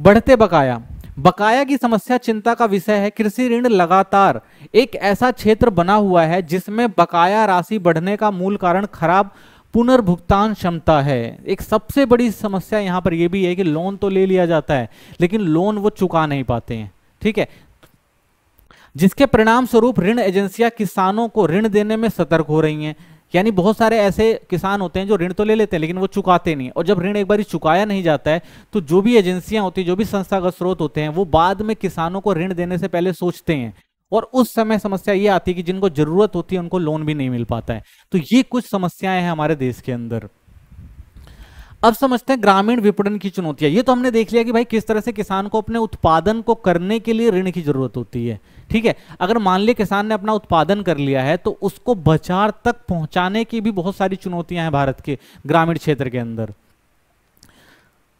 बढ़ते बकाया बकाया की समस्या चिंता का विषय है कृषि ऋण लगातार एक ऐसा क्षेत्र बना हुआ है जिसमें बकाया राशि बढ़ने का मूल कारण खराब पुनर्भुगतान क्षमता है एक सबसे बड़ी समस्या यहां पर यह भी है कि लोन तो ले लिया जाता है लेकिन लोन वो चुका नहीं पाते हैं ठीक है जिसके परिणाम स्वरूप ऋण एजेंसियां किसानों को ऋण देने में सतर्क हो रही हैं यानी बहुत सारे ऐसे किसान होते हैं जो ऋण तो ले लेते हैं लेकिन वो चुकाते नहीं और जब ऋण एक बार चुकाया नहीं जाता है तो जो भी एजेंसियां होती है जो भी संस्थागत स्रोत होते हैं वो बाद में किसानों को ऋण देने से पहले सोचते हैं और उस समय समस्या ये आती है कि जिनको जरूरत होती है उनको लोन भी नहीं मिल पाता है तो ये कुछ समस्याएं हैं हमारे देश के अंदर अब समझते हैं ग्रामीण विपणन की चुनौतियां ये तो हमने देख लिया कि भाई किस तरह से किसान को अपने उत्पादन को करने के लिए ऋण की जरूरत होती है ठीक है अगर मान लिया किसान ने अपना उत्पादन कर लिया है तो उसको बाजार तक पहुंचाने की भी बहुत सारी चुनौतियां हैं भारत के ग्रामीण क्षेत्र के अंदर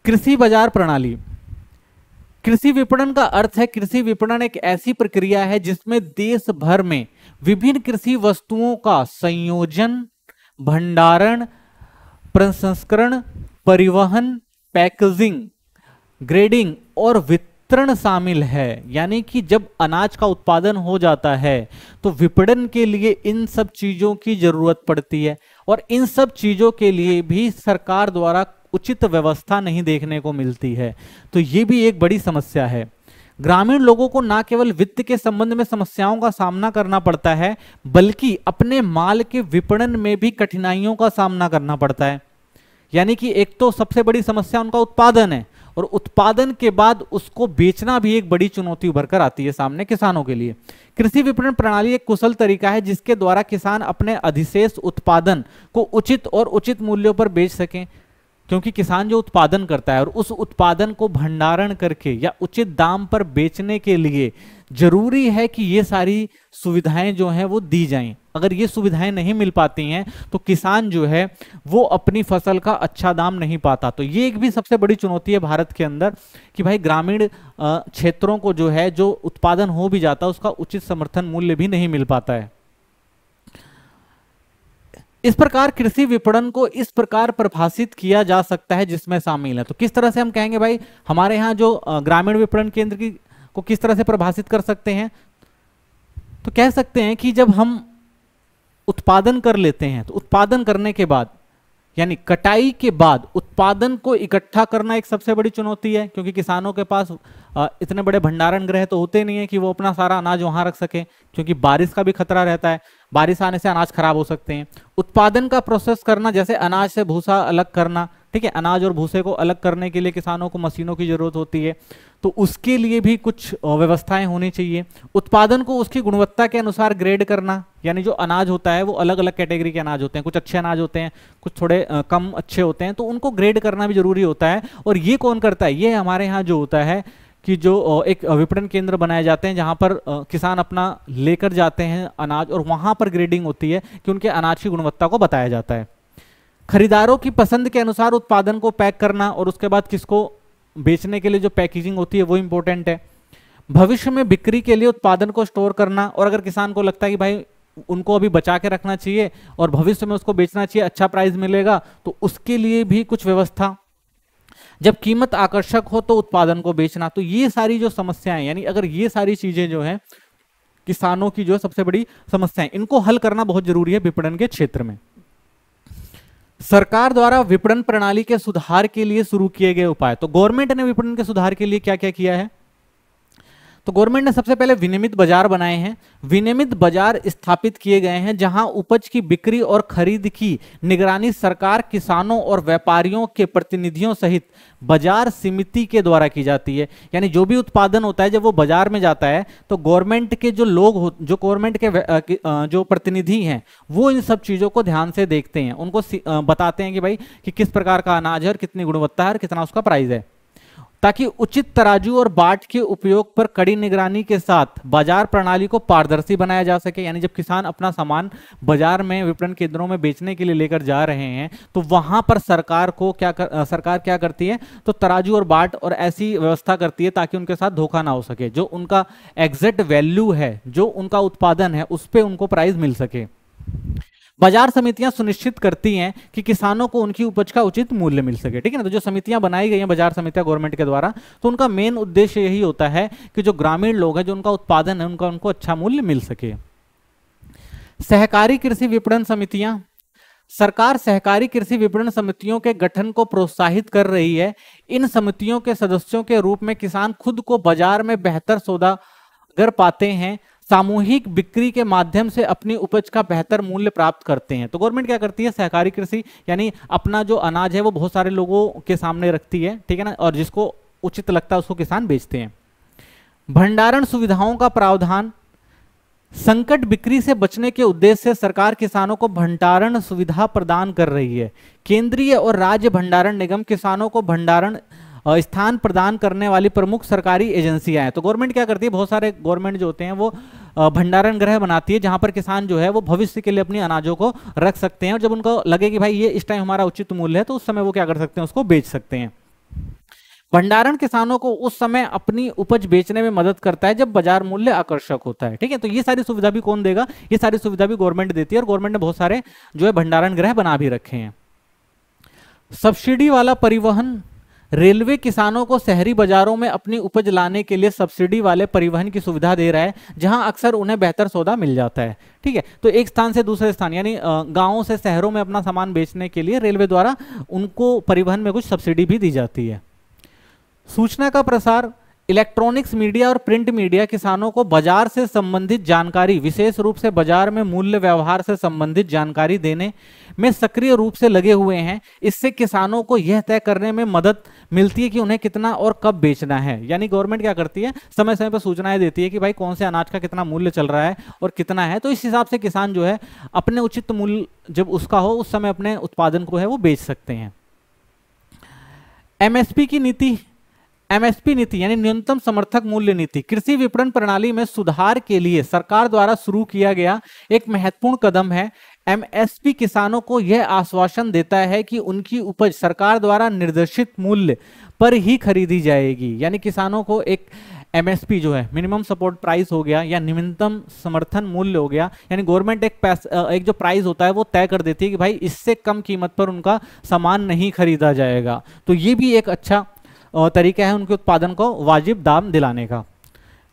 कृषि बाजार प्रणाली कृषि विपणन का अर्थ है कृषि विपणन एक ऐसी प्रक्रिया है जिसमें देश भर में विभिन्न कृषि वस्तुओं का संयोजन भंडारण प्रसंस्करण परिवहन पैकेजिंग ग्रेडिंग और वितरण शामिल है यानी कि जब अनाज का उत्पादन हो जाता है तो विपणन के लिए इन सब चीज़ों की ज़रूरत पड़ती है और इन सब चीज़ों के लिए भी सरकार द्वारा उचित व्यवस्था नहीं देखने को मिलती है तो ये भी एक बड़ी समस्या है ग्रामीण लोगों को ना केवल वित्त के संबंध में समस्याओं का सामना करना पड़ता है बल्कि अपने माल के विपणन में भी कठिनाइयों का सामना करना पड़ता है यानी कि एक तो सबसे बड़ी समस्या उनका उत्पादन है और उत्पादन के बाद उसको बेचना भी एक बड़ी चुनौती उभर कर आती है सामने किसानों के लिए कृषि विपणन प्रणाली एक कुशल तरीका है जिसके द्वारा किसान अपने अधिशेष उत्पादन को उचित और उचित मूल्यों पर बेच सके क्योंकि किसान जो उत्पादन करता है और उस उत्पादन को भंडारण करके या उचित दाम पर बेचने के लिए जरूरी है कि ये सारी सुविधाएं जो हैं वो दी जाएं अगर ये सुविधाएं नहीं मिल पाती हैं तो किसान जो है वो अपनी फसल का अच्छा दाम नहीं पाता तो ये एक भी सबसे बड़ी चुनौती है भारत के अंदर कि भाई ग्रामीण क्षेत्रों को जो है जो उत्पादन हो भी जाता है उसका उचित समर्थन मूल्य भी नहीं मिल पाता है इस प्रकार कृषि विपणन को इस प्रकार परिभाषित किया जा सकता है जिसमें शामिल है तो किस तरह से हम कहेंगे भाई हमारे यहाँ जो ग्रामीण विपणन केंद्र की को किस तरह से परिभाषित कर सकते हैं तो कह सकते हैं कि जब हम उत्पादन कर लेते हैं तो उत्पादन करने के बाद यानी कटाई के बाद उत्पादन को इकट्ठा करना एक सबसे बड़ी चुनौती है क्योंकि किसानों के पास इतने बड़े भंडारण ग्रह तो होते नहीं है कि वो अपना सारा अनाज वहाँ रख सके क्योंकि बारिश का भी खतरा रहता है बारिश आने से अनाज खराब हो सकते हैं उत्पादन का प्रोसेस करना जैसे अनाज से भूसा अलग करना ठीक है अनाज और भूसे को अलग करने के लिए किसानों को मशीनों की जरूरत होती है तो उसके लिए भी कुछ व्यवस्थाएं होनी चाहिए उत्पादन को उसकी गुणवत्ता के अनुसार ग्रेड करना यानी जो अनाज होता है वो अलग अलग कैटेगरी के अनाज होते हैं कुछ अच्छे अनाज होते हैं कुछ थोड़े कम अच्छे होते हैं तो उनको ग्रेड करना भी जरूरी होता है और ये कौन करता है ये हमारे यहाँ जो होता है कि जो एक विपणन केंद्र बनाए जाते हैं जहाँ पर किसान अपना लेकर जाते हैं अनाज और वहाँ पर ग्रेडिंग होती है कि उनके अनाज की गुणवत्ता को बताया जाता है खरीदारों की पसंद के अनुसार उत्पादन को पैक करना और उसके बाद किसको बेचने के लिए जो पैकेजिंग होती है वो इंपॉर्टेंट है भविष्य में बिक्री के लिए उत्पादन को स्टोर करना और अगर किसान को लगता है कि भाई उनको अभी बचा के रखना चाहिए और भविष्य में उसको बेचना चाहिए अच्छा प्राइस मिलेगा तो उसके लिए भी कुछ व्यवस्था जब कीमत आकर्षक हो तो उत्पादन को बेचना तो ये सारी जो समस्याएं यानी अगर ये सारी चीजें जो है किसानों की जो सबसे बड़ी समस्याएं इनको हल करना बहुत जरूरी है विपणन के क्षेत्र में सरकार द्वारा विपणन प्रणाली के सुधार के लिए शुरू किए गए उपाय तो गवर्नमेंट ने विपणन के सुधार के लिए क्या क्या किया है तो गवर्नमेंट ने सबसे पहले विनियमित बाजार बनाए हैं विनियमित बाजार स्थापित किए गए हैं जहां उपज की बिक्री और खरीद की निगरानी सरकार किसानों और व्यापारियों के प्रतिनिधियों सहित बाजार समिति के द्वारा की जाती है यानी जो भी उत्पादन होता है जब वो बाजार में जाता है तो गवर्नमेंट के जो लोग जो गवर्नमेंट के जो प्रतिनिधि हैं वो इन सब चीज़ों को ध्यान से देखते हैं उनको बताते हैं कि भाई कि किस प्रकार का अनाज है और कितनी गुणवत्ता है और कितना उसका प्राइस है ताकि उचित तराजू और बाट के उपयोग पर कड़ी निगरानी के साथ बाजार प्रणाली को पारदर्शी बनाया जा सके यानी जब किसान अपना सामान बाजार में विपणन केंद्रों में बेचने के लिए लेकर जा रहे हैं तो वहां पर सरकार को क्या कर, सरकार क्या करती है तो तराजू और बाट और ऐसी व्यवस्था करती है ताकि उनके साथ धोखा ना हो सके जो उनका एग्जैक्ट वैल्यू है जो उनका उत्पादन है उस पर उनको प्राइज मिल सके बाजार समितियां सुनिश्चित करती हैं कि किसानों को उनकी उपज का उचित मूल्य मिल सके ठीक है ना तो जो समितियां बनाई गई हैं बाजार समितियां गवर्नमेंट के द्वारा तो उनका मेन उद्देश्य यही होता है कि जो ग्रामीण लोग हैं जो उनका उत्पादन है उनका उनको अच्छा मूल्य मिल सके सहकारी कृषि विपणन समितियां सरकार सहकारी कृषि विपणन समितियों के गठन को प्रोत्साहित कर रही है इन समितियों के सदस्यों के रूप में किसान खुद को बाजार में बेहतर सौदा कर पाते हैं सामूहिक बिक्री के माध्यम से अपनी उपज का बेहतर मूल्य प्राप्त करते हैं तो गवर्नमेंट क्या करती है सहकारी कृषि यानी अपना जो अनाज है वो बहुत सारे लोगों के सामने रखती है ठीक है ना और जिसको उचित लगता है उसको किसान बेचते हैं भंडारण सुविधाओं का प्रावधान संकट बिक्री से बचने के उद्देश्य से सरकार किसानों को भंडारण सुविधा प्रदान कर रही है केंद्रीय और राज्य भंडारण निगम किसानों को भंडारण स्थान प्रदान करने वाली प्रमुख सरकारी एजेंसियां हैं तो गवर्नमेंट क्या करती है बहुत सारे गवर्नमेंट जो होते हैं वो भंडारण ग्रह बनाती है जहां पर किसान जो है वो भविष्य के लिए अपनी अनाजों को रख सकते हैं और जब उनको लगे कि भाई ये इस टाइम हमारा उचित मूल्य है तो उस समय वो क्या कर सकते हैं उसको बेच सकते हैं भंडारण किसानों को उस समय अपनी उपज बेचने में मदद करता है जब बाजार मूल्य आकर्षक होता है ठीक है तो ये सारी सुविधा भी कौन देगा ये सारी सुविधा भी गवर्नमेंट देती है और गवर्नमेंट ने बहुत सारे जो है भंडारण ग्रह बना भी रखे हैं सब्सिडी वाला परिवहन रेलवे किसानों को शहरी बाजारों में अपनी उपज लाने के लिए सब्सिडी वाले परिवहन की सुविधा दे रहा है जहां अक्सर उन्हें बेहतर सौदा मिल जाता है ठीक है तो एक स्थान से दूसरे स्थान यानी गाँव से शहरों में अपना सामान बेचने के लिए रेलवे द्वारा उनको परिवहन में कुछ सब्सिडी भी दी जाती है सूचना का प्रसार इलेक्ट्रॉनिक्स मीडिया और प्रिंट मीडिया किसानों को बाजार से संबंधित जानकारी विशेष रूप से बाजार में मूल्य व्यवहार से संबंधित जानकारी देने में सक्रिय रूप से लगे हुए हैं इससे किसानों को यह तय करने में मदद मिलती है कि उन्हें कितना और कब बेचना है यानी गवर्नमेंट क्या करती है समय समय पर सूचनाएं देती है कि भाई कौन से अनाज का कितना मूल्य चल रहा है और कितना है तो इस हिसाब से किसान जो है अपने उचित मूल्य जब उसका हो उस समय अपने उत्पादन को है वो बेच सकते हैं एमएसपी की नीति एमएसपी नीति यानी न्यूनतम समर्थक मूल्य नीति कृषि विपणन प्रणाली में सुधार के लिए सरकार द्वारा शुरू किया गया एक महत्वपूर्ण कदम है एमएसपी किसानों को यह आश्वासन देता है कि उनकी उपज सरकार द्वारा निर्देशित मूल्य पर ही खरीदी जाएगी यानी किसानों को एक एमएसपी जो है मिनिमम सपोर्ट प्राइस हो गया या न्यूनतम समर्थन मूल्य हो गया यानी गवर्नमेंट एक पैस एक जो प्राइस होता है वो तय कर देती है कि भाई इससे कम कीमत पर उनका सामान नहीं खरीदा जाएगा तो ये भी एक अच्छा तरीका है उनके उत्पादन को वाजिब दाम दिलाने का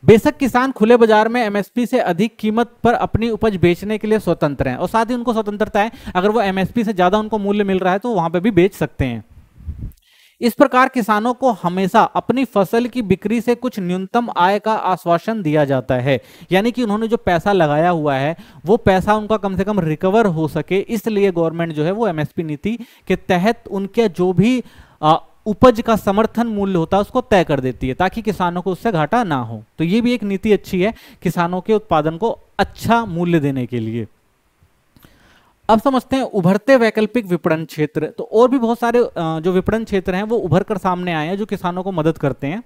बेशक किसान खुले बाजार में एमएसपी से अधिक कीमत पर अपनी उपज बेचने के लिए स्वतंत्र हैं और साथ ही उनको स्वतंत्रता है अगर वो एमएसपी से ज़्यादा उनको मूल्य मिल रहा है तो वहां पर भी बेच सकते हैं इस प्रकार किसानों को हमेशा अपनी फसल की बिक्री से कुछ न्यूनतम आय का आश्वासन दिया जाता है यानी कि उन्होंने जो पैसा लगाया हुआ है वो पैसा उनका कम से कम रिकवर हो सके इसलिए गवर्नमेंट जो है वो एमएसपी नीति के तहत उनके जो भी उपज का समर्थन मूल्य होता है उसको तय कर देती है ताकि किसानों को उससे घाटा ना हो तो ये भी एक नीति अच्छी है किसानों के उत्पादन को अच्छा मूल्य देने के लिए अब समझते हैं उभरते वैकल्पिक विपणन क्षेत्र तो और भी बहुत सारे जो विपणन क्षेत्र हैं वो उभर कर सामने आए हैं जो किसानों को मदद करते हैं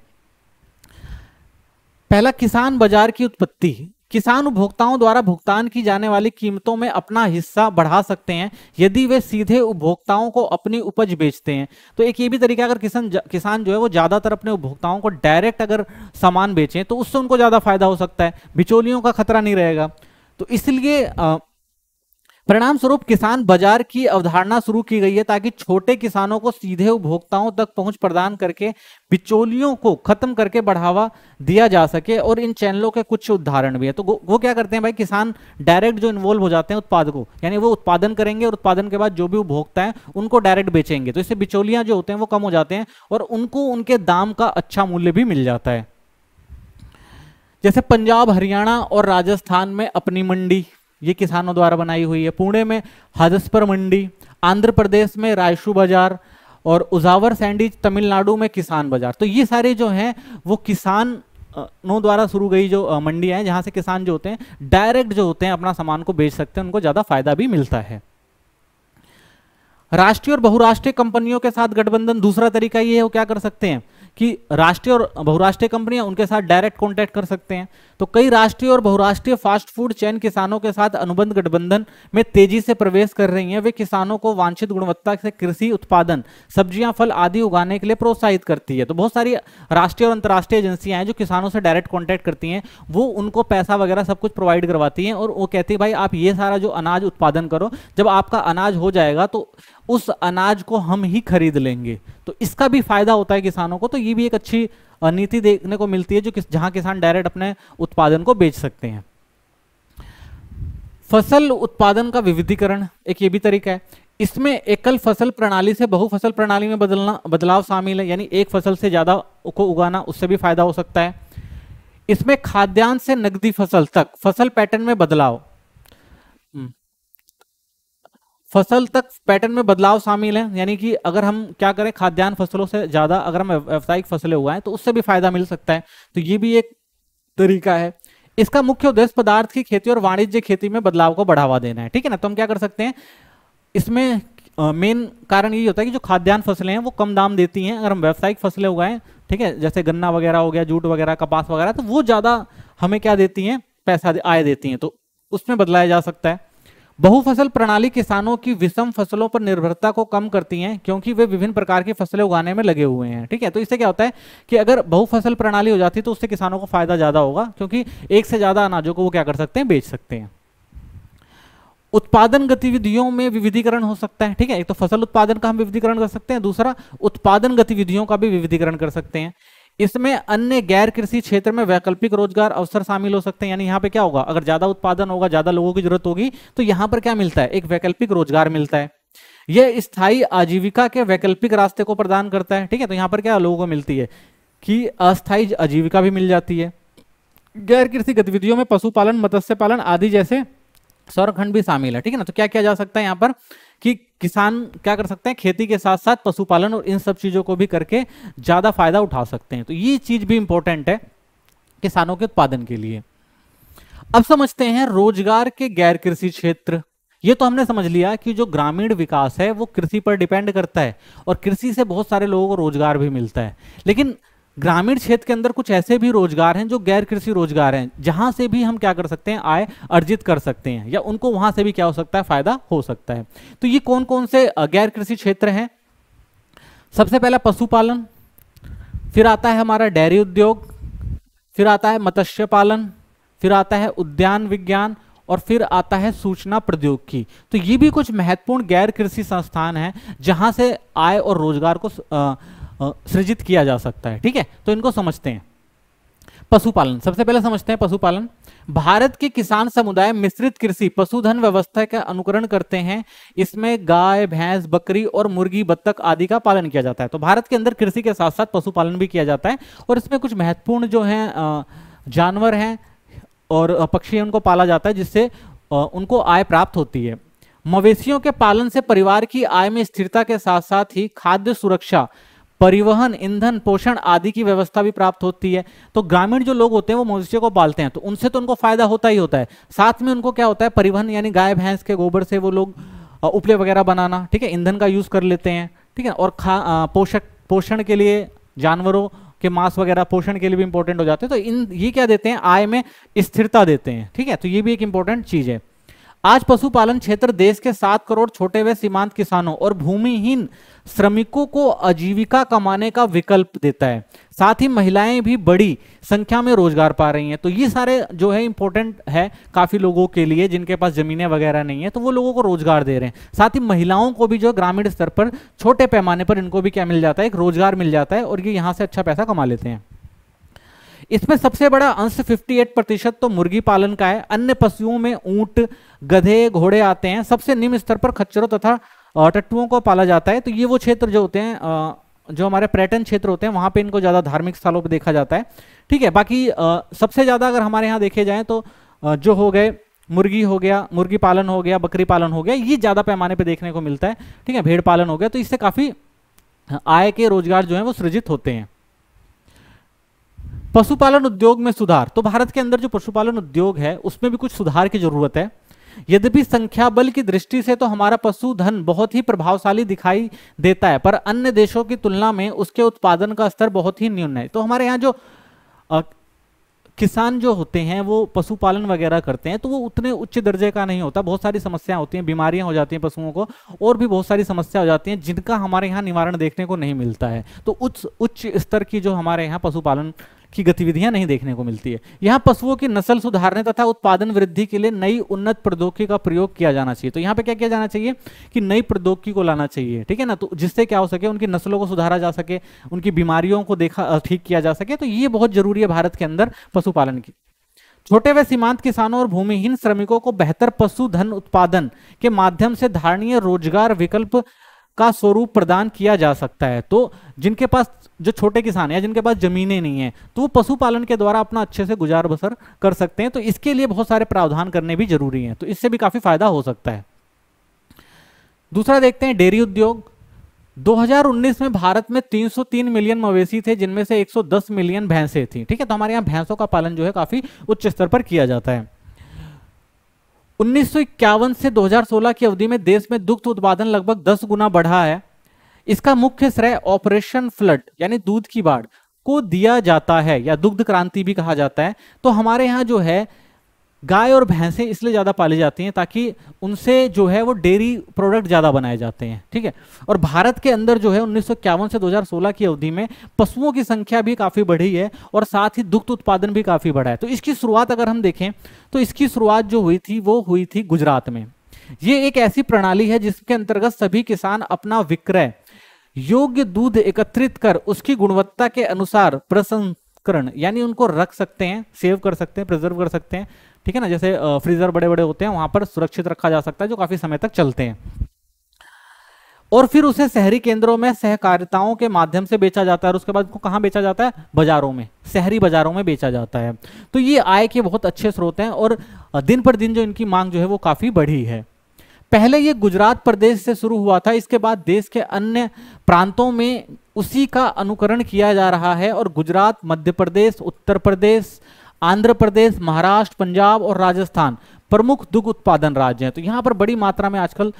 पहला किसान बाजार की उत्पत्ति किसान उपभोक्ताओं द्वारा भुगतान की जाने वाली कीमतों में अपना हिस्सा बढ़ा सकते हैं यदि वे सीधे उपभोक्ताओं को अपनी उपज बेचते हैं तो एक ये भी तरीका अगर किसान किसान जो है वो ज़्यादातर अपने उपभोक्ताओं को डायरेक्ट अगर सामान बेचें तो उससे उनको ज़्यादा फायदा हो सकता है बिचौलियों का खतरा नहीं रहेगा तो इसलिए परिणाम स्वरूप किसान बाजार की अवधारणा शुरू की गई है ताकि छोटे किसानों को सीधे उपभोक्ताओं तक पहुंच प्रदान करके बिचौलियों को खत्म करके बढ़ावा दिया जा सके और इन चैनलों के कुछ उदाहरण भी है तो वो क्या करते हैं भाई किसान डायरेक्ट जो इन्वॉल्व हो जाते हैं उत्पाद को यानी वो उत्पादन करेंगे और उत्पादन के बाद जो भी उपभोक्ता है उनको डायरेक्ट बेचेंगे तो इससे बिचौलियां जो होते हैं वो कम हो जाते हैं और उनको उनके दाम का अच्छा मूल्य भी मिल जाता है जैसे पंजाब हरियाणा और राजस्थान में अपनी मंडी ये किसानों द्वारा बनाई हुई है पुणे में हदसपर मंडी आंध्र प्रदेश में रायशु बाजार और उजावर सैंडी तमिलनाडु में किसान बाजार तो ये सारे जो हैं वो किसान नो द्वारा शुरू गई जो मंडियाँ हैं जहाँ से किसान जो होते हैं डायरेक्ट जो होते हैं अपना सामान को बेच सकते हैं उनको ज़्यादा फायदा भी मिलता है राष्ट्रीय और बहुराष्ट्रीय कंपनियों के साथ गठबंधन दूसरा तरीका ये है वो क्या कर सकते हैं कि राष्ट्रीय और बहुराष्ट्रीय कंपनियां उनके साथ डायरेक्ट कॉन्टैक्ट कर सकते हैं तो कई राष्ट्रीय और बहुराष्ट्रीय फास्ट फूड चैन किसानों के साथ अनुबंध गठबंधन में तेजी से प्रवेश कर रही हैं वे किसानों को वांछित गुणवत्ता से कृषि उत्पादन सब्जियां फल आदि उगाने के लिए प्रोत्साहित करती है तो बहुत सारी राष्ट्रीय और अंतर्राष्ट्रीय एजेंसियां हैं जो किसानों से डायरेक्ट कॉन्टैक्ट करती हैं वो उनको पैसा वगैरह सब कुछ प्रोवाइड करवाती हैं और वो कहती है भाई आप ये सारा जो अनाज उत्पादन करो जब आपका अनाज हो जाएगा तो उस अनाज को हम ही खरीद लेंगे तो इसका भी फायदा होता है किसानों को तो ये भी एक अच्छी नीति देखने को मिलती है जो किस जहां किसान डायरेक्ट अपने उत्पादन को बेच सकते हैं फसल उत्पादन का विविधीकरण एक ये भी तरीका है इसमें एकल फसल प्रणाली से बहु फसल प्रणाली में बदलना बदलाव शामिल है यानी एक फसल से ज़्यादा को उगाना उससे भी फायदा हो सकता है इसमें खाद्यान्न से नगदी फसल तक फसल पैटर्न में बदलाव फसल तक पैटर्न में बदलाव शामिल है यानी कि अगर हम क्या करें खाद्यान्न फसलों से ज़्यादा अगर हम व्यावसायिक फसलें हुआ है तो उससे भी फायदा मिल सकता है तो ये भी एक तरीका है इसका मुख्य उद्देश्य पदार्थ की खेती और वाणिज्य खेती में बदलाव को बढ़ावा देना है ठीक है ना तो हम क्या कर सकते हैं इसमें मेन कारण यही होता है कि जो खाद्यान्न फसलें हैं वो कम दाम देती हैं अगर हम व्यावसायिक फसलें उगाएं ठीक है जैसे गन्ना वगैरह हो गया जूट वगैरह कपास वगैरह तो वो ज़्यादा हमें क्या देती हैं पैसा आय देती हैं तो उसमें बदलाया जा सकता है बहुफसल प्रणाली किसानों की विषम फसलों पर निर्भरता को कम करती है क्योंकि वे विभिन्न प्रकार की फसलें उगाने में लगे हुए हैं ठीक है तो इससे क्या होता है कि अगर बहुफसल प्रणाली हो जाती है तो उससे किसानों को फायदा ज्यादा होगा क्योंकि एक से ज्यादा अनाजों को वो क्या कर सकते हैं बेच सकते हैं उत्पादन गतिविधियों में विविधीकरण हो सकता है ठीक है एक तो फसल उत्पादन का हम विविधीकरण कर सकते हैं दूसरा उत्पादन गतिविधियों का भी विविधीकरण कर सकते हैं इसमें अन्य गैर कृषि क्षेत्र में वैकल्पिक रोजगार अवसर शामिल हो सकते हैं यानी यहाँ पे क्या होगा अगर ज्यादा उत्पादन होगा ज्यादा लोगों की जरूरत होगी तो यहाँ पर क्या मिलता है एक वैकल्पिक रोजगार मिलता है यह स्थायी आजीविका के वैकल्पिक रास्ते को प्रदान करता है ठीक है तो यहाँ पर क्या लोगों को मिलती है कि अस्थायी आजीविका भी मिल जाती है गैर कृषि गतिविधियों में पशुपालन मत्स्य पालन आदि जैसे संरक्षण भी शामिल है ठीक है ना तो क्या किया जा सकता है यहाँ पर कि किसान क्या कर सकते हैं खेती के साथ साथ पशुपालन और इन सब चीज़ों को भी करके ज़्यादा फायदा उठा सकते हैं तो ये चीज़ भी इंपॉर्टेंट है किसानों के उत्पादन के लिए अब समझते हैं रोजगार के गैर कृषि क्षेत्र ये तो हमने समझ लिया कि जो ग्रामीण विकास है वो कृषि पर डिपेंड करता है और कृषि से बहुत सारे लोगों को रोजगार भी मिलता है लेकिन ग्रामीण क्षेत्र के अंदर कुछ ऐसे भी रोजगार हैं जो गैर कृषि रोजगार हैं जहां से भी हम क्या कर सकते हैं आय अर्जित कर सकते हैं या उनको वहां से भी क्या हो सकता है फायदा हो सकता है तो ये कौन कौन से गैर कृषि क्षेत्र हैं सबसे पहला पशुपालन फिर आता है हमारा डेयरी उद्योग फिर आता है मत्स्य पालन फिर आता है उद्यान विज्ञान और फिर आता है सूचना प्रौद्योगिकी तो ये भी कुछ महत्वपूर्ण गैर कृषि संस्थान हैं जहां से आय और रोजगार को आ, सृजित किया जा सकता है ठीक है तो इनको समझते हैं पशुपालन सबसे पहले समझते हैं पशुपालन भारत के किसान समुदाय मिश्रित कृषि पशुधन व्यवस्था का अनुकरण करते हैं इसमें गाय भैंस बकरी और मुर्गी बत्तख आदि का पालन किया जाता है तो भारत के अंदर कृषि के साथ साथ पशुपालन भी किया जाता है और इसमें कुछ महत्वपूर्ण जो है जानवर हैं और पक्षी उनको पाला जाता है जिससे उनको आय प्राप्त होती है मवेशियों के पालन से परिवार की आय में स्थिरता के साथ साथ ही खाद्य सुरक्षा परिवहन ईंधन पोषण आदि की व्यवस्था भी प्राप्त होती है तो ग्रामीण जो लोग होते हैं वो मवेशियों को पालते हैं तो उनसे तो उनको फायदा होता ही होता है साथ में उनको क्या होता है परिवहन यानी गाय भैंस के गोबर से वो लोग उपले वगैरह बनाना ठीक है ईंधन का यूज कर लेते हैं ठीक है और खा पोषक पोषण के लिए जानवरों के मांस वगैरह पोषण के लिए भी इंपॉर्टेंट हो जाते हैं तो इन ये क्या देते हैं आय में स्थिरता देते हैं ठीक है तो ये भी एक इंपॉर्टेंट चीज है आज पशुपालन क्षेत्र देश के सात करोड़ छोटे व सीमांत किसानों और भूमिहीन श्रमिकों को आजीविका कमाने का विकल्प देता है साथ ही महिलाएं भी बड़ी संख्या में रोजगार पा रही हैं तो ये सारे जो है इंपॉर्टेंट है काफ़ी लोगों के लिए जिनके पास ज़मीनें वगैरह नहीं है तो वो लोगों को रोजगार दे रहे हैं साथ ही महिलाओं को भी जो ग्रामीण स्तर पर छोटे पैमाने पर इनको भी क्या मिल जाता है एक रोजगार मिल जाता है और ये यहाँ से अच्छा पैसा कमा लेते हैं इसमें सबसे बड़ा अंश 58 प्रतिशत तो मुर्गी पालन का है अन्य पशुओं में ऊंट गधे घोड़े आते हैं सबसे निम्न स्तर पर खच्चरों तथा टट्टुओं को पाला जाता है तो ये वो क्षेत्र जो होते हैं जो हमारे पर्यटन क्षेत्र होते हैं वहां पर इनको ज़्यादा धार्मिक स्थलों पर देखा जाता है ठीक है बाकी सबसे ज़्यादा अगर हमारे यहाँ देखे जाए तो जो हो गए मुर्गी हो गया मुर्गी पालन हो गया बकरी पालन हो गया ये ज़्यादा पैमाने पर देखने को मिलता है ठीक है भेड़ पालन हो गया तो इससे काफ़ी आय के रोजगार जो है वो सृजित होते हैं पशुपालन उद्योग में सुधार तो भारत के अंदर जो पशुपालन उद्योग है उसमें भी कुछ सुधार की जरूरत है यद्यपि संख्या बल की दृष्टि से तो हमारा पशुधन बहुत ही प्रभावशाली दिखाई देता है पर अन्य देशों की तुलना में उसके उत्पादन का स्तर बहुत ही न्यून है तो हमारे यहाँ जो आ, किसान जो होते हैं वो पशुपालन वगैरह करते हैं तो वो उतने उच्च दर्जे का नहीं होता बहुत सारी समस्याएं होती हैं बीमारियां हो जाती हैं पशुओं को और भी बहुत सारी समस्या हो जाती हैं जिनका हमारे यहाँ निवारण देखने को नहीं मिलता है तो उच्च उच्च स्तर की जो हमारे यहाँ पशुपालन की गतिविधियां नहीं देखने को मिलती है यहाँ पशुओं की नस्ल सुधारने तथा उत्पादन वृद्धि के लिए नई उन्नत प्रौद्योगिकी का प्रयोग किया जाना चाहिए तो यहाँ पे क्या किया जाना चाहिए कि नई प्रौद्योगिकी को लाना चाहिए ठीक है ना तो जिससे क्या हो सके उनकी नस्लों को सुधारा जा सके उनकी बीमारियों को देखा ठीक किया जा सके तो ये बहुत जरूरी है भारत के अंदर पशुपालन की छोटे व सीमांत किसानों और भूमिहीन श्रमिकों को बेहतर पशुधन उत्पादन के माध्यम से धारणीय रोजगार विकल्प का स्वरूप प्रदान किया जा सकता है तो जिनके पास जो छोटे किसान हैं जिनके पास ज़मीनें नहीं हैं तो वो पशुपालन के द्वारा अपना अच्छे से गुजार बसर कर सकते हैं तो इसके लिए बहुत सारे प्रावधान करने भी जरूरी हैं तो इससे भी काफ़ी फायदा हो सकता है दूसरा देखते हैं डेयरी उद्योग 2019 में भारत में 303 मिलियन मवेशी थे जिनमें से 110 मिलियन भैंसें थी ठीक है तो हमारे यहाँ भैंसों का पालन जो है काफ़ी उच्च स्तर पर किया जाता है उन्नीस से 2016 की अवधि में देश में दुग्ध उत्पादन लगभग 10 गुना बढ़ा है इसका मुख्य श्रेय ऑपरेशन फ्लड यानी दूध की बाढ़ को दिया जाता है या दुग्ध क्रांति भी कहा जाता है तो हमारे यहाँ जो है गाय और भैंसें इसलिए ज़्यादा पाली जाती हैं ताकि उनसे जो है वो डेयरी प्रोडक्ट ज़्यादा बनाए जाते हैं ठीक है और भारत के अंदर जो है उन्नीस से 2016 की अवधि में पशुओं की संख्या भी काफ़ी बढ़ी है और साथ ही दुग्ध उत्पादन भी काफ़ी बढ़ा है तो इसकी शुरुआत अगर हम देखें तो इसकी शुरुआत जो हुई थी वो हुई थी गुजरात में ये एक ऐसी प्रणाली है जिसके अंतर्गत सभी किसान अपना विक्रय योग्य दूध एकत्रित कर उसकी गुणवत्ता के अनुसार प्रसंस्करण यानी उनको रख सकते हैं सेव कर सकते हैं प्रिजर्व कर सकते हैं ठीक है ना जैसे फ्रीजर बड़े बड़े होते हैं वहां पर सुरक्षित रखा जा सकता है जो काफ़ी समय तक चलते हैं और फिर उसे शहरी केंद्रों में सहकारिताओं के माध्यम से बेचा जाता है और उसके बाद उसको कहाँ बेचा जाता है बाजारों में शहरी बाजारों में बेचा जाता है तो ये आय के बहुत अच्छे स्रोत हैं और दिन पर दिन जो इनकी मांग जो है वो काफ़ी बढ़ी है पहले ये गुजरात प्रदेश से शुरू हुआ था इसके बाद देश के अन्य प्रांतों में उसी का अनुकरण किया जा रहा है और गुजरात मध्य प्रदेश उत्तर प्रदेश आंध्र प्रदेश महाराष्ट्र पंजाब और राजस्थान प्रमुख दुग्ध उत्पादन राज्य हैं तो यहाँ पर बड़ी मात्रा में आजकल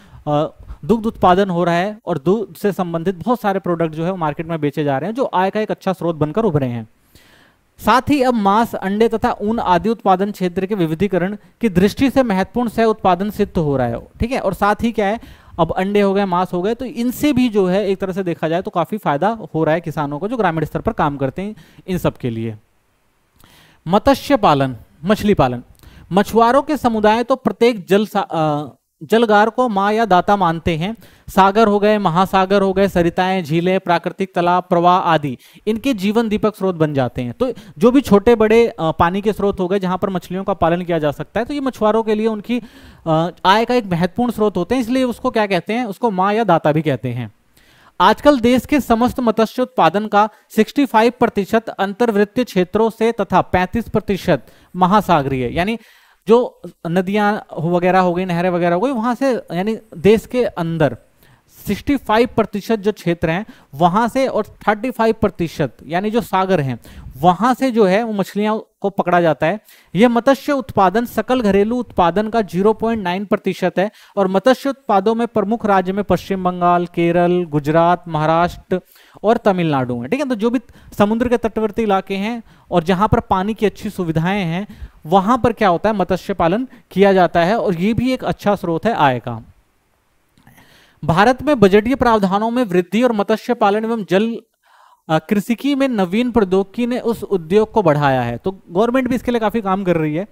दुग्ध उत्पादन हो रहा है और दूध से संबंधित बहुत सारे प्रोडक्ट जो है मार्केट में बेचे जा रहे हैं जो आय का एक अच्छा स्रोत बनकर उभरे हैं साथ ही अब मांस अंडे तथा ऊन आदि उत्पादन क्षेत्र के विविधीकरण की दृष्टि से महत्वपूर्ण सह उत्पादन सिद्ध हो रहा है ठीक है और साथ ही क्या है अब अंडे हो गए मांस हो गए तो इनसे भी जो है एक तरह से देखा जाए तो काफी फायदा हो रहा है किसानों को जो ग्रामीण स्तर पर काम करते हैं इन सब के लिए मत्स्य पालन मछली पालन मछुआरों के समुदाय तो प्रत्येक जल जलगार को माँ या दाता मानते हैं सागर हो गए महासागर हो गए सरिताएं झीलें प्राकृतिक तालाब प्रवाह आदि इनके जीवन दीपक स्रोत बन जाते हैं तो जो भी छोटे बड़े पानी के स्रोत हो गए जहां पर मछलियों का पालन किया जा सकता है तो ये मछुआरों के लिए उनकी आय का एक महत्वपूर्ण स्रोत होते हैं इसलिए उसको क्या कहते हैं उसको माँ या दाता भी कहते हैं आजकल देश के समस्त मत्स्य उत्पादन का 65 प्रतिशत अंतर्वृत्तीय क्षेत्रों से तथा 35 प्रतिशत महासागरीय यानी जो नदियां वगैरह हो गई नहरें वगैरह हो गई वहां से यानी देश के अंदर 65 प्रतिशत जो क्षेत्र हैं वहां से और 35 प्रतिशत यानी जो सागर हैं वहां से जो है वो मछलियां को पकड़ा जाता है यह मत्स्य उत्पादन सकल घरेलू उत्पादन का 0.9 प्रतिशत है और मत्स्य उत्पादों में प्रमुख राज्य में पश्चिम बंगाल केरल गुजरात महाराष्ट्र और तमिलनाडु है ठीक है तो जो भी समुद्र के तटवर्ती इलाके हैं और जहां पर पानी की अच्छी सुविधाएं हैं वहां पर क्या होता है मत्स्य पालन किया जाता है और ये भी एक अच्छा स्रोत है आय का भारत में बजटीय प्रावधानों में वृद्धि और मत्स्य पालन एवं जल कृषि में नवीन प्रौद्योगिकी ने उस उद्योग को बढ़ाया है तो गवर्नमेंट भी इसके लिए काफी काम कर रही है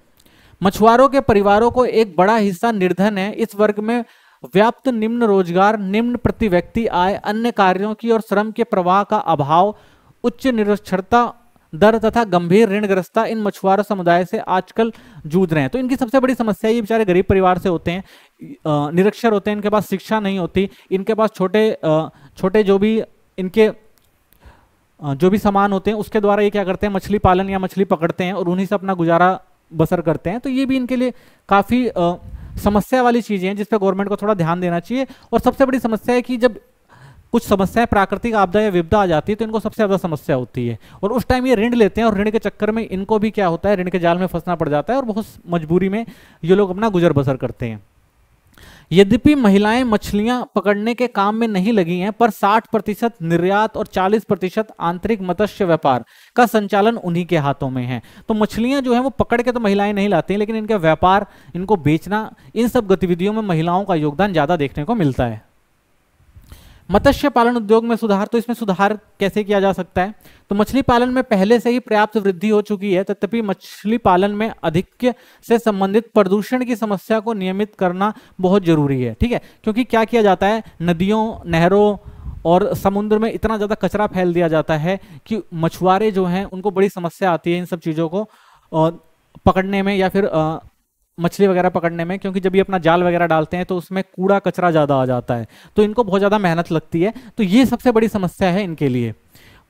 मछुआरों के परिवारों को एक बड़ा हिस्सा निर्धन है इस वर्ग में व्याप्त निम्न रोजगार निम्न प्रति व्यक्ति आय अन्य कार्यों की और श्रम के प्रवाह का अभाव उच्च निरक्षरता दर तथा गंभीर ऋणग्रस्तता इन मछुआरा समुदाय से आजकल जूझ रहे हैं तो इनकी सबसे बड़ी समस्या ये बेचारे गरीब परिवार से होते हैं निरक्षर होते हैं इनके पास शिक्षा नहीं होती इनके पास छोटे छोटे जो भी इनके जो भी सामान होते हैं उसके द्वारा ये क्या करते हैं मछली पालन या मछली पकड़ते हैं और उन्हीं से अपना गुजारा बसर करते हैं तो ये भी इनके लिए काफ़ी समस्या वाली चीज़ें हैं जिस पर गवर्नमेंट को थोड़ा ध्यान देना चाहिए और सबसे बड़ी समस्या है कि जब कुछ समस्याएं प्राकृतिक आपदा या विपदा आ जाती है तो इनको सबसे ज़्यादा समस्या होती है और उस टाइम ये ऋण लेते हैं और ऋण के चक्कर में इनको भी क्या होता है ऋण के जाल में फंसना पड़ जाता है और बहुत मजबूरी में ये लोग अपना गुजर बसर करते हैं यद्यपि महिलाएं मछलियां पकड़ने के काम में नहीं लगी हैं पर 60 प्रतिशत निर्यात और 40 प्रतिशत आंतरिक मत्स्य व्यापार का संचालन उन्हीं के हाथों में है तो मछलियां जो है वो पकड़ के तो महिलाएं नहीं लाती हैं लेकिन इनके व्यापार इनको बेचना इन सब गतिविधियों में महिलाओं का योगदान ज़्यादा देखने को मिलता है मत्स्य पालन उद्योग में सुधार तो इसमें सुधार कैसे किया जा सकता है तो मछली पालन में पहले से ही पर्याप्त वृद्धि हो चुकी है तथापि तो मछली पालन में अधिक से संबंधित प्रदूषण की समस्या को नियमित करना बहुत जरूरी है ठीक है क्योंकि क्या किया जाता है नदियों नहरों और समुद्र में इतना ज़्यादा कचरा फैल दिया जाता है कि मछुआरे जो हैं उनको बड़ी समस्या आती है इन सब चीज़ों को और पकड़ने में या फिर मछली वगैरह पकड़ने में क्योंकि जब ये अपना जाल वगैरह डालते हैं तो उसमें कूड़ा कचरा ज़्यादा आ जाता है तो इनको बहुत ज़्यादा मेहनत लगती है तो ये सबसे बड़ी समस्या है इनके लिए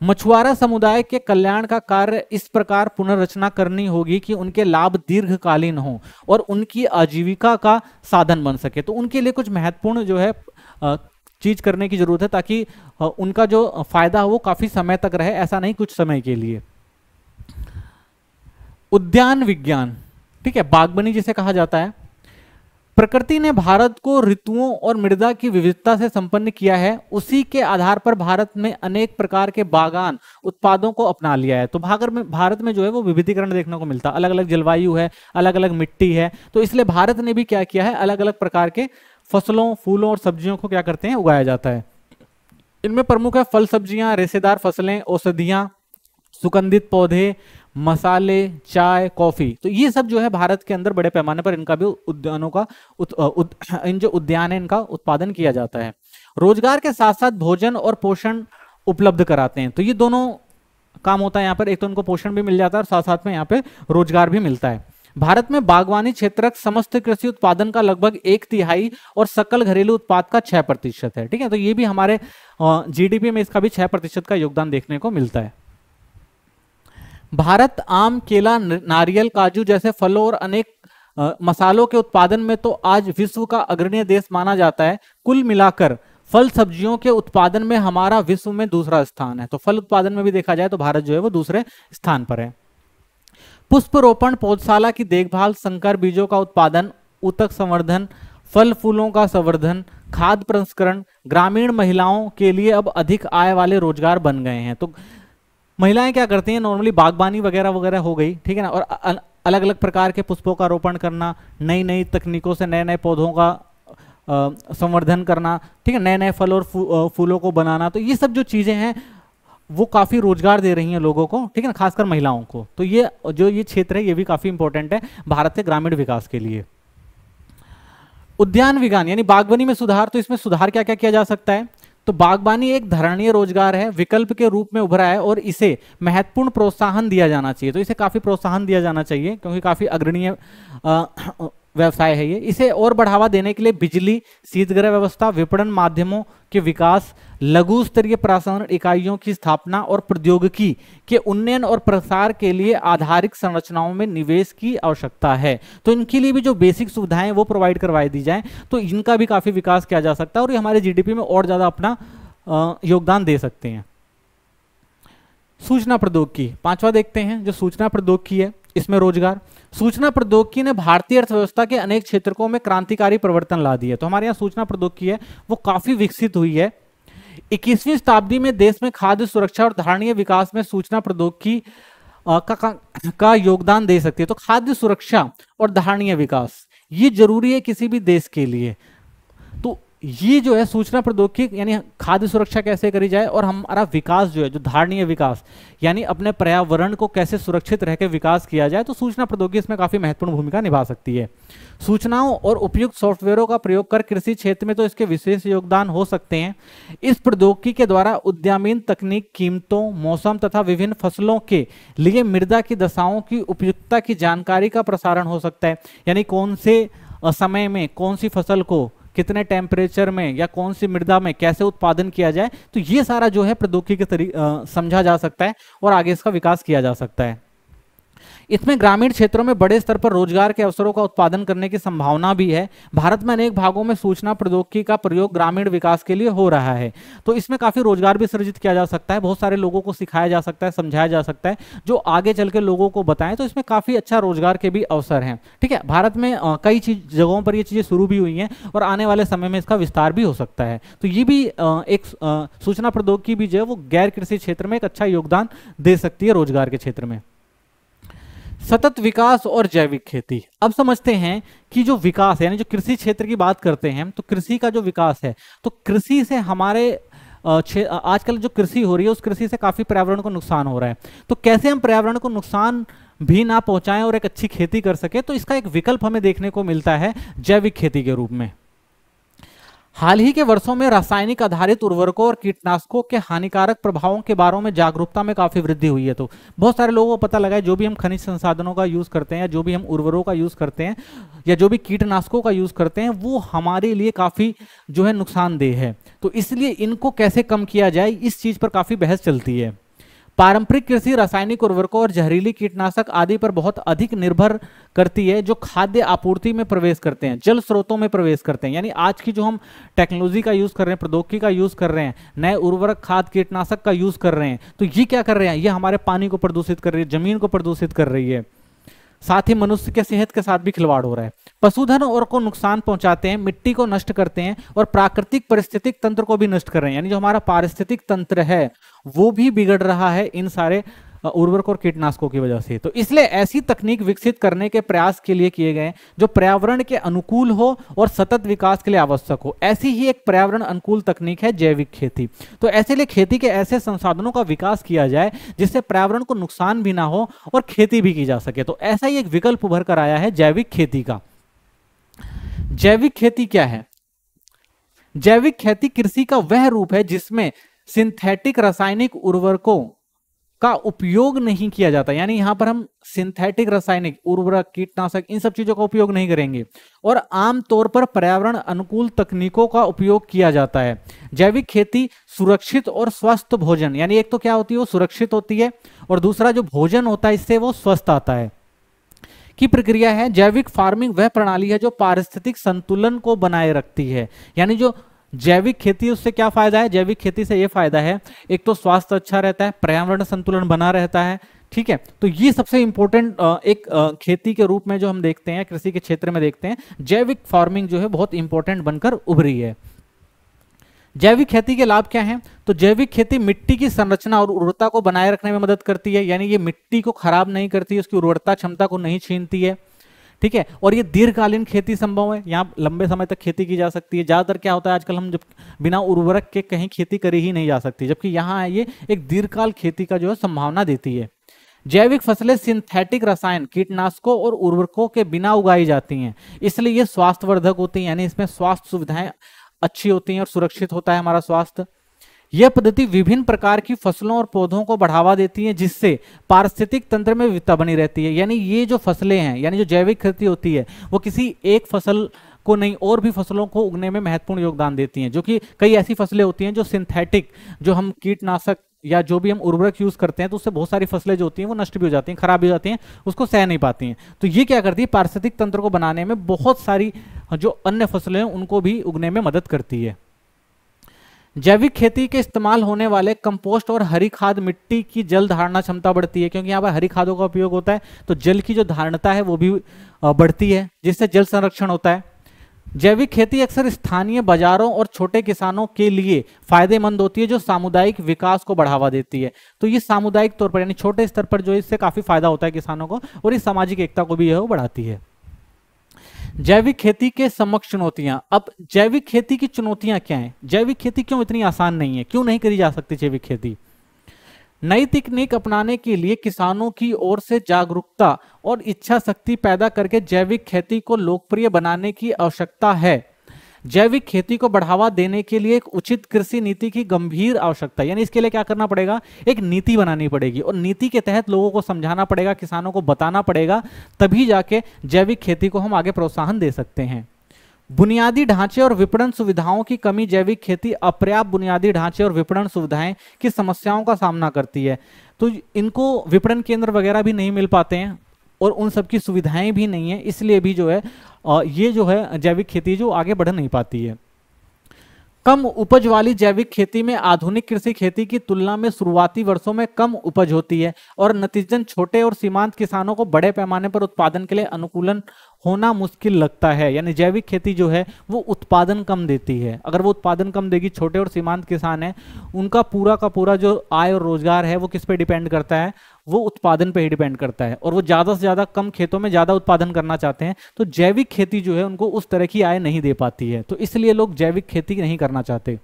मछुआरा समुदाय के कल्याण का कार्य इस प्रकार पुनर्रचना करनी होगी कि उनके लाभ दीर्घकालीन हो और उनकी आजीविका का साधन बन सके तो उनके लिए कुछ महत्वपूर्ण जो है चीज करने की जरूरत है ताकि उनका जो फायदा हो वो काफी समय तक रहे ऐसा नहीं कुछ समय के लिए उद्यान विज्ञान ठीक है बागबनी जिसे कहा जाता है प्रकृति ने भारत को ऋतुओं और मृदा की विविधता से संपन्न किया है उसी के आधार पर भारत में अनेक प्रकार के बागान उत्पादों को अपना लिया है तो भागर में भारत में जो है वो विविधीकरण देखने को मिलता अलग अलग जलवायु है अलग अलग मिट्टी है तो इसलिए भारत ने भी क्या किया है अलग अलग प्रकार के फसलों फूलों और सब्जियों को क्या करते हैं उगाया जाता है इनमें प्रमुख है फल सब्जियां रेसेदार फसलें औषधियां सुगंधित पौधे मसाले चाय कॉफी तो ये सब जो है भारत के अंदर बड़े पैमाने पर इनका भी उद्यानों का उत, उद, इन जो उद्यान है इनका उत्पादन किया जाता है रोजगार के साथ साथ भोजन और पोषण उपलब्ध कराते हैं तो ये दोनों काम होता है यहाँ पर एक तो उनको पोषण भी मिल जाता है और साथ साथ में यहाँ पे रोजगार भी मिलता है भारत में बागवानी क्षेत्र समस्त कृषि उत्पादन का लगभग एक तिहाई और सकल घरेलू उत्पाद का छह प्रतिशत है ठीक है तो ये भी हमारे जीडीपी में इसका भी छह प्रतिशत का योगदान देखने को मिलता है भारत आम केला नारियल काजू जैसे फलों और अनेक आ, मसालों के उत्पादन में तो आज विश्व का अग्रणीय देश माना जाता है कुल मिलाकर फल सब्जियों के उत्पादन में हमारा विश्व में दूसरा स्थान है तो फल उत्पादन में भी देखा जाए तो भारत जो है वो दूसरे स्थान पर है पुष्प रोपण पौधशाला की देखभाल संकर बीजों का उत्पादन उतक संवर्धन फल फूलों का संवर्धन खाद्य प्रसंस्करण ग्रामीण महिलाओं के लिए अब अधिक आय वाले रोजगार बन गए हैं तो महिलाएं क्या करती हैं नॉर्मली बागबानी वगैरह वगैरह हो गई ठीक है ना और अलग अलग प्रकार के पुष्पों का रोपण करना नई नई तकनीकों से नए नए पौधों का संवर्धन करना ठीक है नए नए फल और फू, फूलों को बनाना तो ये सब जो चीज़ें हैं वो काफ़ी रोजगार दे रही हैं लोगों को ठीक है ना खासकर महिलाओं को तो ये जो ये क्षेत्र है ये भी काफ़ी इंपॉर्टेंट है भारत के ग्रामीण विकास के लिए उद्यान विज्ञान यानी बागवानी में सुधार तो इसमें सुधार क्या क्या किया जा सकता है तो बागबानी एक धरणीय रोजगार है विकल्प के रूप में उभरा है और इसे महत्वपूर्ण प्रोत्साहन दिया जाना चाहिए तो इसे काफ़ी प्रोत्साहन दिया जाना चाहिए क्योंकि काफ़ी अग्रणीय व्यवसाय है ये इसे और बढ़ावा देने के लिए बिजली शीतग्रह व्यवस्था विपणन माध्यमों के विकास लघु स्तरीय प्रसारण इकाइयों की स्थापना और प्रौद्योगिकी के उन्नयन और प्रसार के लिए आधारित संरचनाओं में निवेश की आवश्यकता है तो इनके लिए भी जो बेसिक सुविधाएं वो प्रोवाइड करवाई दी जाए तो इनका भी काफी विकास किया जा सकता है और ये हमारे जीडीपी में और ज्यादा अपना योगदान दे सकते हैं सूचना प्रौद्योगिकी पांचवा देखते हैं जो सूचना प्रौद्योगिकी है इसमें रोजगार सूचना प्रौद्योगिकी ने भारतीय अर्थव्यवस्था के अनेक क्षेत्रों में क्रांतिकारी परिवर्तन ला दिया तो हमारे यहाँ सूचना प्रौद्योगिकी है वो काफी विकसित हुई है इक्कीसवीं शताब्दी में देश में खाद्य सुरक्षा और धारणीय विकास में सूचना प्रौद्योगिकी का, का, का योगदान दे सकती है तो खाद्य सुरक्षा और धारणीय विकास ये जरूरी है किसी भी देश के लिए ये जो है सूचना प्रौद्योगिकी यानी खाद्य सुरक्षा कैसे करी जाए और हमारा विकास जो है जो धारणीय विकास यानी अपने पर्यावरण को कैसे सुरक्षित रहकर विकास किया जाए तो सूचना प्रौद्योगिकी इसमें काफी महत्वपूर्ण भूमिका निभा सकती है सूचनाओं और उपयुक्त सॉफ्टवेयरों का प्रयोग कर कृषि क्षेत्र में तो इसके विशेष योगदान हो सकते हैं इस प्रौद्योगिकी के द्वारा उद्यामीन तकनीक कीमतों मौसम तथा विभिन्न फसलों के लिए मृदा की दशाओं की उपयुक्तता की जानकारी का प्रसारण हो सकता है यानी कौन से समय में कौन सी फसल को कितने टेम्परेचर में या कौन सी मृदा में कैसे उत्पादन किया जाए तो ये सारा जो है प्रौद्योगिकी के समझा जा सकता है और आगे इसका विकास किया जा सकता है इसमें ग्रामीण क्षेत्रों में बड़े स्तर पर रोजगार के अवसरों का उत्पादन करने की संभावना भी है भारत में अनेक भागों में सूचना प्रौद्योगिकी का प्रयोग ग्रामीण विकास के लिए हो रहा है तो इसमें काफी रोजगार भी सृजित किया जा सकता है बहुत सारे लोगों को सिखाया जा सकता है समझाया जा सकता है जो आगे चल के लोगों को बताएं तो इसमें काफी अच्छा रोजगार के भी अवसर है ठीक है भारत में कई चीज जगहों पर ये चीजें शुरू भी हुई हैं और आने वाले समय में इसका विस्तार भी हो सकता है तो ये भी एक सूचना प्रौद्योगिकी भी जो है वो गैर कृषि क्षेत्र में एक अच्छा योगदान दे सकती है रोजगार के क्षेत्र में सतत विकास और जैविक खेती अब समझते हैं कि जो विकास है यानी जो कृषि क्षेत्र की बात करते हैं तो कृषि का जो विकास है तो कृषि से हमारे आजकल जो कृषि हो रही है उस कृषि से काफ़ी पर्यावरण को नुकसान हो रहा है तो कैसे हम पर्यावरण को नुकसान भी ना पहुंचाएं और एक अच्छी खेती कर सके तो इसका एक विकल्प हमें देखने को मिलता है जैविक खेती के रूप में हाल ही के वर्षों में रासायनिक आधारित उर्वरकों और कीटनाशकों के हानिकारक प्रभावों के बारे में जागरूकता में काफ़ी वृद्धि हुई है तो बहुत सारे लोगों को पता लगा है जो भी हम खनिज संसाधनों का यूज़ करते हैं या जो भी हम उर्वरों का यूज़ करते हैं या जो भी कीटनाशकों का यूज़ करते हैं वो हमारे लिए काफ़ी जो है नुकसानदेह है तो इसलिए इनको कैसे कम किया जाए इस चीज़ पर काफ़ी बहस चलती है पारंपरिक कृषि रासायनिक उर्वरकों और जहरीली कीटनाशक आदि पर बहुत अधिक निर्भर करती है जो खाद्य आपूर्ति में प्रवेश करते हैं जल स्रोतों में प्रवेश करते हैं यानी आज की जो हम टेक्नोलॉजी का यूज़ कर रहे हैं प्रौद्योगिकी का यूज़ कर रहे हैं नए उर्वरक खाद कीटनाशक का यूज़ कर रहे हैं तो ये क्या कर रहे हैं ये हमारे पानी को प्रदूषित कर रही है जमीन को प्रदूषित कर रही है साथ ही मनुष्य के सेहत के साथ भी खिलवाड़ हो रहा है पशुधन और को नुकसान पहुंचाते हैं मिट्टी को नष्ट करते हैं और प्राकृतिक परिस्थितिक तंत्र को भी नष्ट कर रहे हैं यानी जो हमारा पारिस्थितिक तंत्र है वो भी बिगड़ रहा है इन सारे उर्वरक और कीटनाशकों की वजह से तो इसलिए ऐसी तकनीक विकसित करने के प्रयास के लिए किए गए जो पर्यावरण के अनुकूल हो और सतत विकास के लिए आवश्यक हो ऐसी ही एक पर्यावरण अनुकूल तकनीक है जैविक खेती तो ऐसे लिए खेती के ऐसे संसाधनों का विकास किया जाए जिससे पर्यावरण को नुकसान भी ना हो और खेती भी की जा सके तो ऐसा ही एक विकल्प उभर कर आया है जैविक खेती का जैविक खेती क्या है जैविक खेती कृषि का वह रूप है जिसमें सिंथेटिक रासायनिक उर्वरकों का उपयोग नहीं किया जाता यानी यहाँ पर हम सिंथेटिक रासायनिक उर्वरक कीटनाशक इन सब चीजों का उपयोग नहीं करेंगे और आमतौर पर पर्यावरण अनुकूल तकनीकों का उपयोग किया जाता है जैविक खेती सुरक्षित और स्वस्थ भोजन यानी एक तो क्या होती है वो सुरक्षित होती है और दूसरा जो भोजन होता है इससे वो स्वस्थ आता है की प्रक्रिया है जैविक फार्मिंग वह प्रणाली है जो पारिस्थितिक संतुलन को बनाए रखती है यानी जो जैविक खेती उससे क्या फायदा है जैविक खेती से ये फायदा है एक तो स्वास्थ्य अच्छा रहता है पर्यावरण संतुलन बना रहता है ठीक है तो ये सबसे इंपॉर्टेंट एक खेती के रूप में जो हम देखते हैं कृषि के क्षेत्र में देखते हैं जैविक फार्मिंग जो है बहुत इंपॉर्टेंट बनकर उभरी है जैविक खेती के लाभ क्या हैं तो जैविक खेती मिट्टी की संरचना और उर्वरता को बनाए रखने में मदद करती है यानी ये मिट्टी को खराब नहीं करती उसकी उर्वरता क्षमता को नहीं छीनती है ठीक है और ये दीर्घकालीन खेती संभव है यहाँ लंबे समय तक खेती की जा सकती है ज़्यादातर क्या होता है आजकल हम जब बिना उर्वरक के कहीं खेती करी ही नहीं जा सकती जबकि यहाँ ये एक दीर्घकाल खेती का जो है संभावना देती है जैविक फसलें सिंथेटिक रसायन कीटनाशकों और उर्वरकों के बिना उगाई जाती हैं इसलिए ये स्वास्थ्यवर्धक होती हैं यानी इसमें स्वास्थ्य सुविधाएं अच्छी होती हैं और सुरक्षित होता है हमारा स्वास्थ्य यह पद्धति विभिन्न प्रकार की फसलों और पौधों को बढ़ावा देती है जिससे पारिस्थितिक तंत्र में विविधता बनी रहती है यानी ये जो फसलें हैं यानी जो जैविक खेती होती है वो किसी एक फसल को नहीं और भी फसलों को उगने में महत्वपूर्ण योगदान देती हैं जो कि कई ऐसी फसलें होती हैं जो सिंथेटिक जो हम कीटनाशक या जो भी हम उर्वरक यूज करते हैं तो उससे बहुत सारी फसलें जो होती हैं वो नष्ट भी हो जाती हैं खराब भी हो जाती हैं उसको सह नहीं पाती हैं तो ये क्या करती है पारिस्थितिक तंत्र को बनाने में बहुत सारी जो अन्य फसलें हैं उनको भी उगने में मदद करती है जैविक खेती के इस्तेमाल होने वाले कंपोस्ट और हरी खाद मिट्टी की जल धारणा क्षमता बढ़ती है क्योंकि यहाँ पर हरी खादों का उपयोग होता है तो जल की जो धारणता है वो भी बढ़ती है जिससे जल संरक्षण होता है जैविक खेती अक्सर स्थानीय बाजारों और छोटे किसानों के लिए फायदेमंद होती है जो सामुदायिक विकास को बढ़ावा देती है तो ये सामुदायिक तौर पर यानी छोटे स्तर पर जो इससे काफी फायदा होता है किसानों को और इस सामाजिक एकता को भी यह बढ़ाती है जैविक खेती के समक्ष चुनौतियां अब जैविक खेती की चुनौतियां क्या हैं जैविक खेती क्यों इतनी आसान नहीं है क्यों नहीं करी जा सकती जैविक खेती नई तकनीक अपनाने के लिए किसानों की ओर से जागरूकता और इच्छा शक्ति पैदा करके जैविक खेती को लोकप्रिय बनाने की आवश्यकता है जैविक खेती को बढ़ावा देने के लिए एक उचित कृषि नीति की गंभीर आवश्यकता यानी इसके लिए क्या करना पड़ेगा एक नीति बनानी पड़ेगी और नीति के तहत लोगों को समझाना पड़ेगा किसानों को बताना पड़ेगा तभी जाके जैविक खेती को हम आगे प्रोत्साहन दे सकते हैं बुनियादी ढांचे और विपणन सुविधाओं की कमी जैविक खेती अपर्याप्त बुनियादी ढांचे और विपणन सुविधाएं की समस्याओं का सामना करती है तो इनको विपणन केंद्र वगैरह भी नहीं मिल पाते हैं और उन सब की सुविधाएं भी नहीं है इसलिए भी जो है ये जो है जैविक खेती जो आगे बढ़ नहीं पाती है कम उपज वाली जैविक खेती में आधुनिक कृषि खेती की तुलना में शुरुआती वर्षों में कम उपज होती है और नतीजन छोटे और सीमांत किसानों को बड़े पैमाने पर उत्पादन के लिए अनुकूलन होना मुश्किल लगता है यानी जैविक खेती जो है वो उत्पादन कम देती है अगर वो उत्पादन कम देगी छोटे और सीमांत किसान हैं उनका पूरा का पूरा जो आय और रोजगार है वो किस पे डिपेंड करता है वो उत्पादन पे ही डिपेंड करता है और वो ज़्यादा से ज़्यादा कम खेतों में ज़्यादा उत्पादन करना चाहते हैं तो जैविक खेती जो है उनको उस तरह की आय नहीं दे पाती है तो इसलिए लोग जैविक खेती नहीं करना चाहते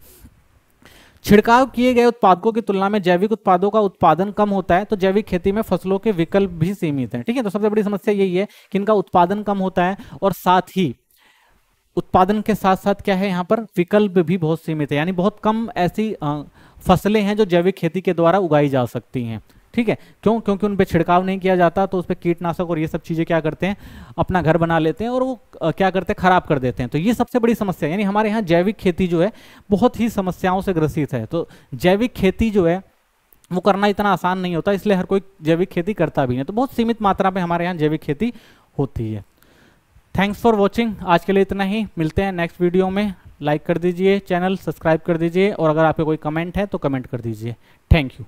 छिड़काव किए गए उत्पादकों की तुलना में जैविक उत्पादों का उत्पादन कम होता है तो जैविक खेती में फसलों के विकल्प भी सीमित हैं ठीक है तो सबसे बड़ी समस्या यही है कि इनका उत्पादन कम होता है और साथ ही उत्पादन के साथ साथ क्या है यहाँ पर विकल्प भी बहुत सीमित है यानी बहुत कम ऐसी फसलें हैं जो जैविक खेती के द्वारा उगाई जा सकती हैं ठीक है क्यों क्योंकि उन पर छिड़काव नहीं किया जाता तो उस पर कीटनाशक और ये सब चीज़ें क्या करते हैं अपना घर बना लेते हैं और वो क्या करते हैं खराब कर देते हैं तो ये सबसे बड़ी समस्या यानी हमारे यहाँ जैविक खेती जो है बहुत ही समस्याओं से ग्रसित है तो जैविक खेती जो है वो करना इतना आसान नहीं होता इसलिए हर कोई जैविक खेती करता भी नहीं तो बहुत सीमित मात्रा में हमारे यहाँ जैविक खेती होती है थैंक्स फॉर वॉचिंग आज के लिए इतना ही मिलते हैं नेक्स्ट वीडियो में लाइक कर दीजिए चैनल सब्सक्राइब कर दीजिए और अगर आपके कोई कमेंट है तो कमेंट कर दीजिए थैंक यू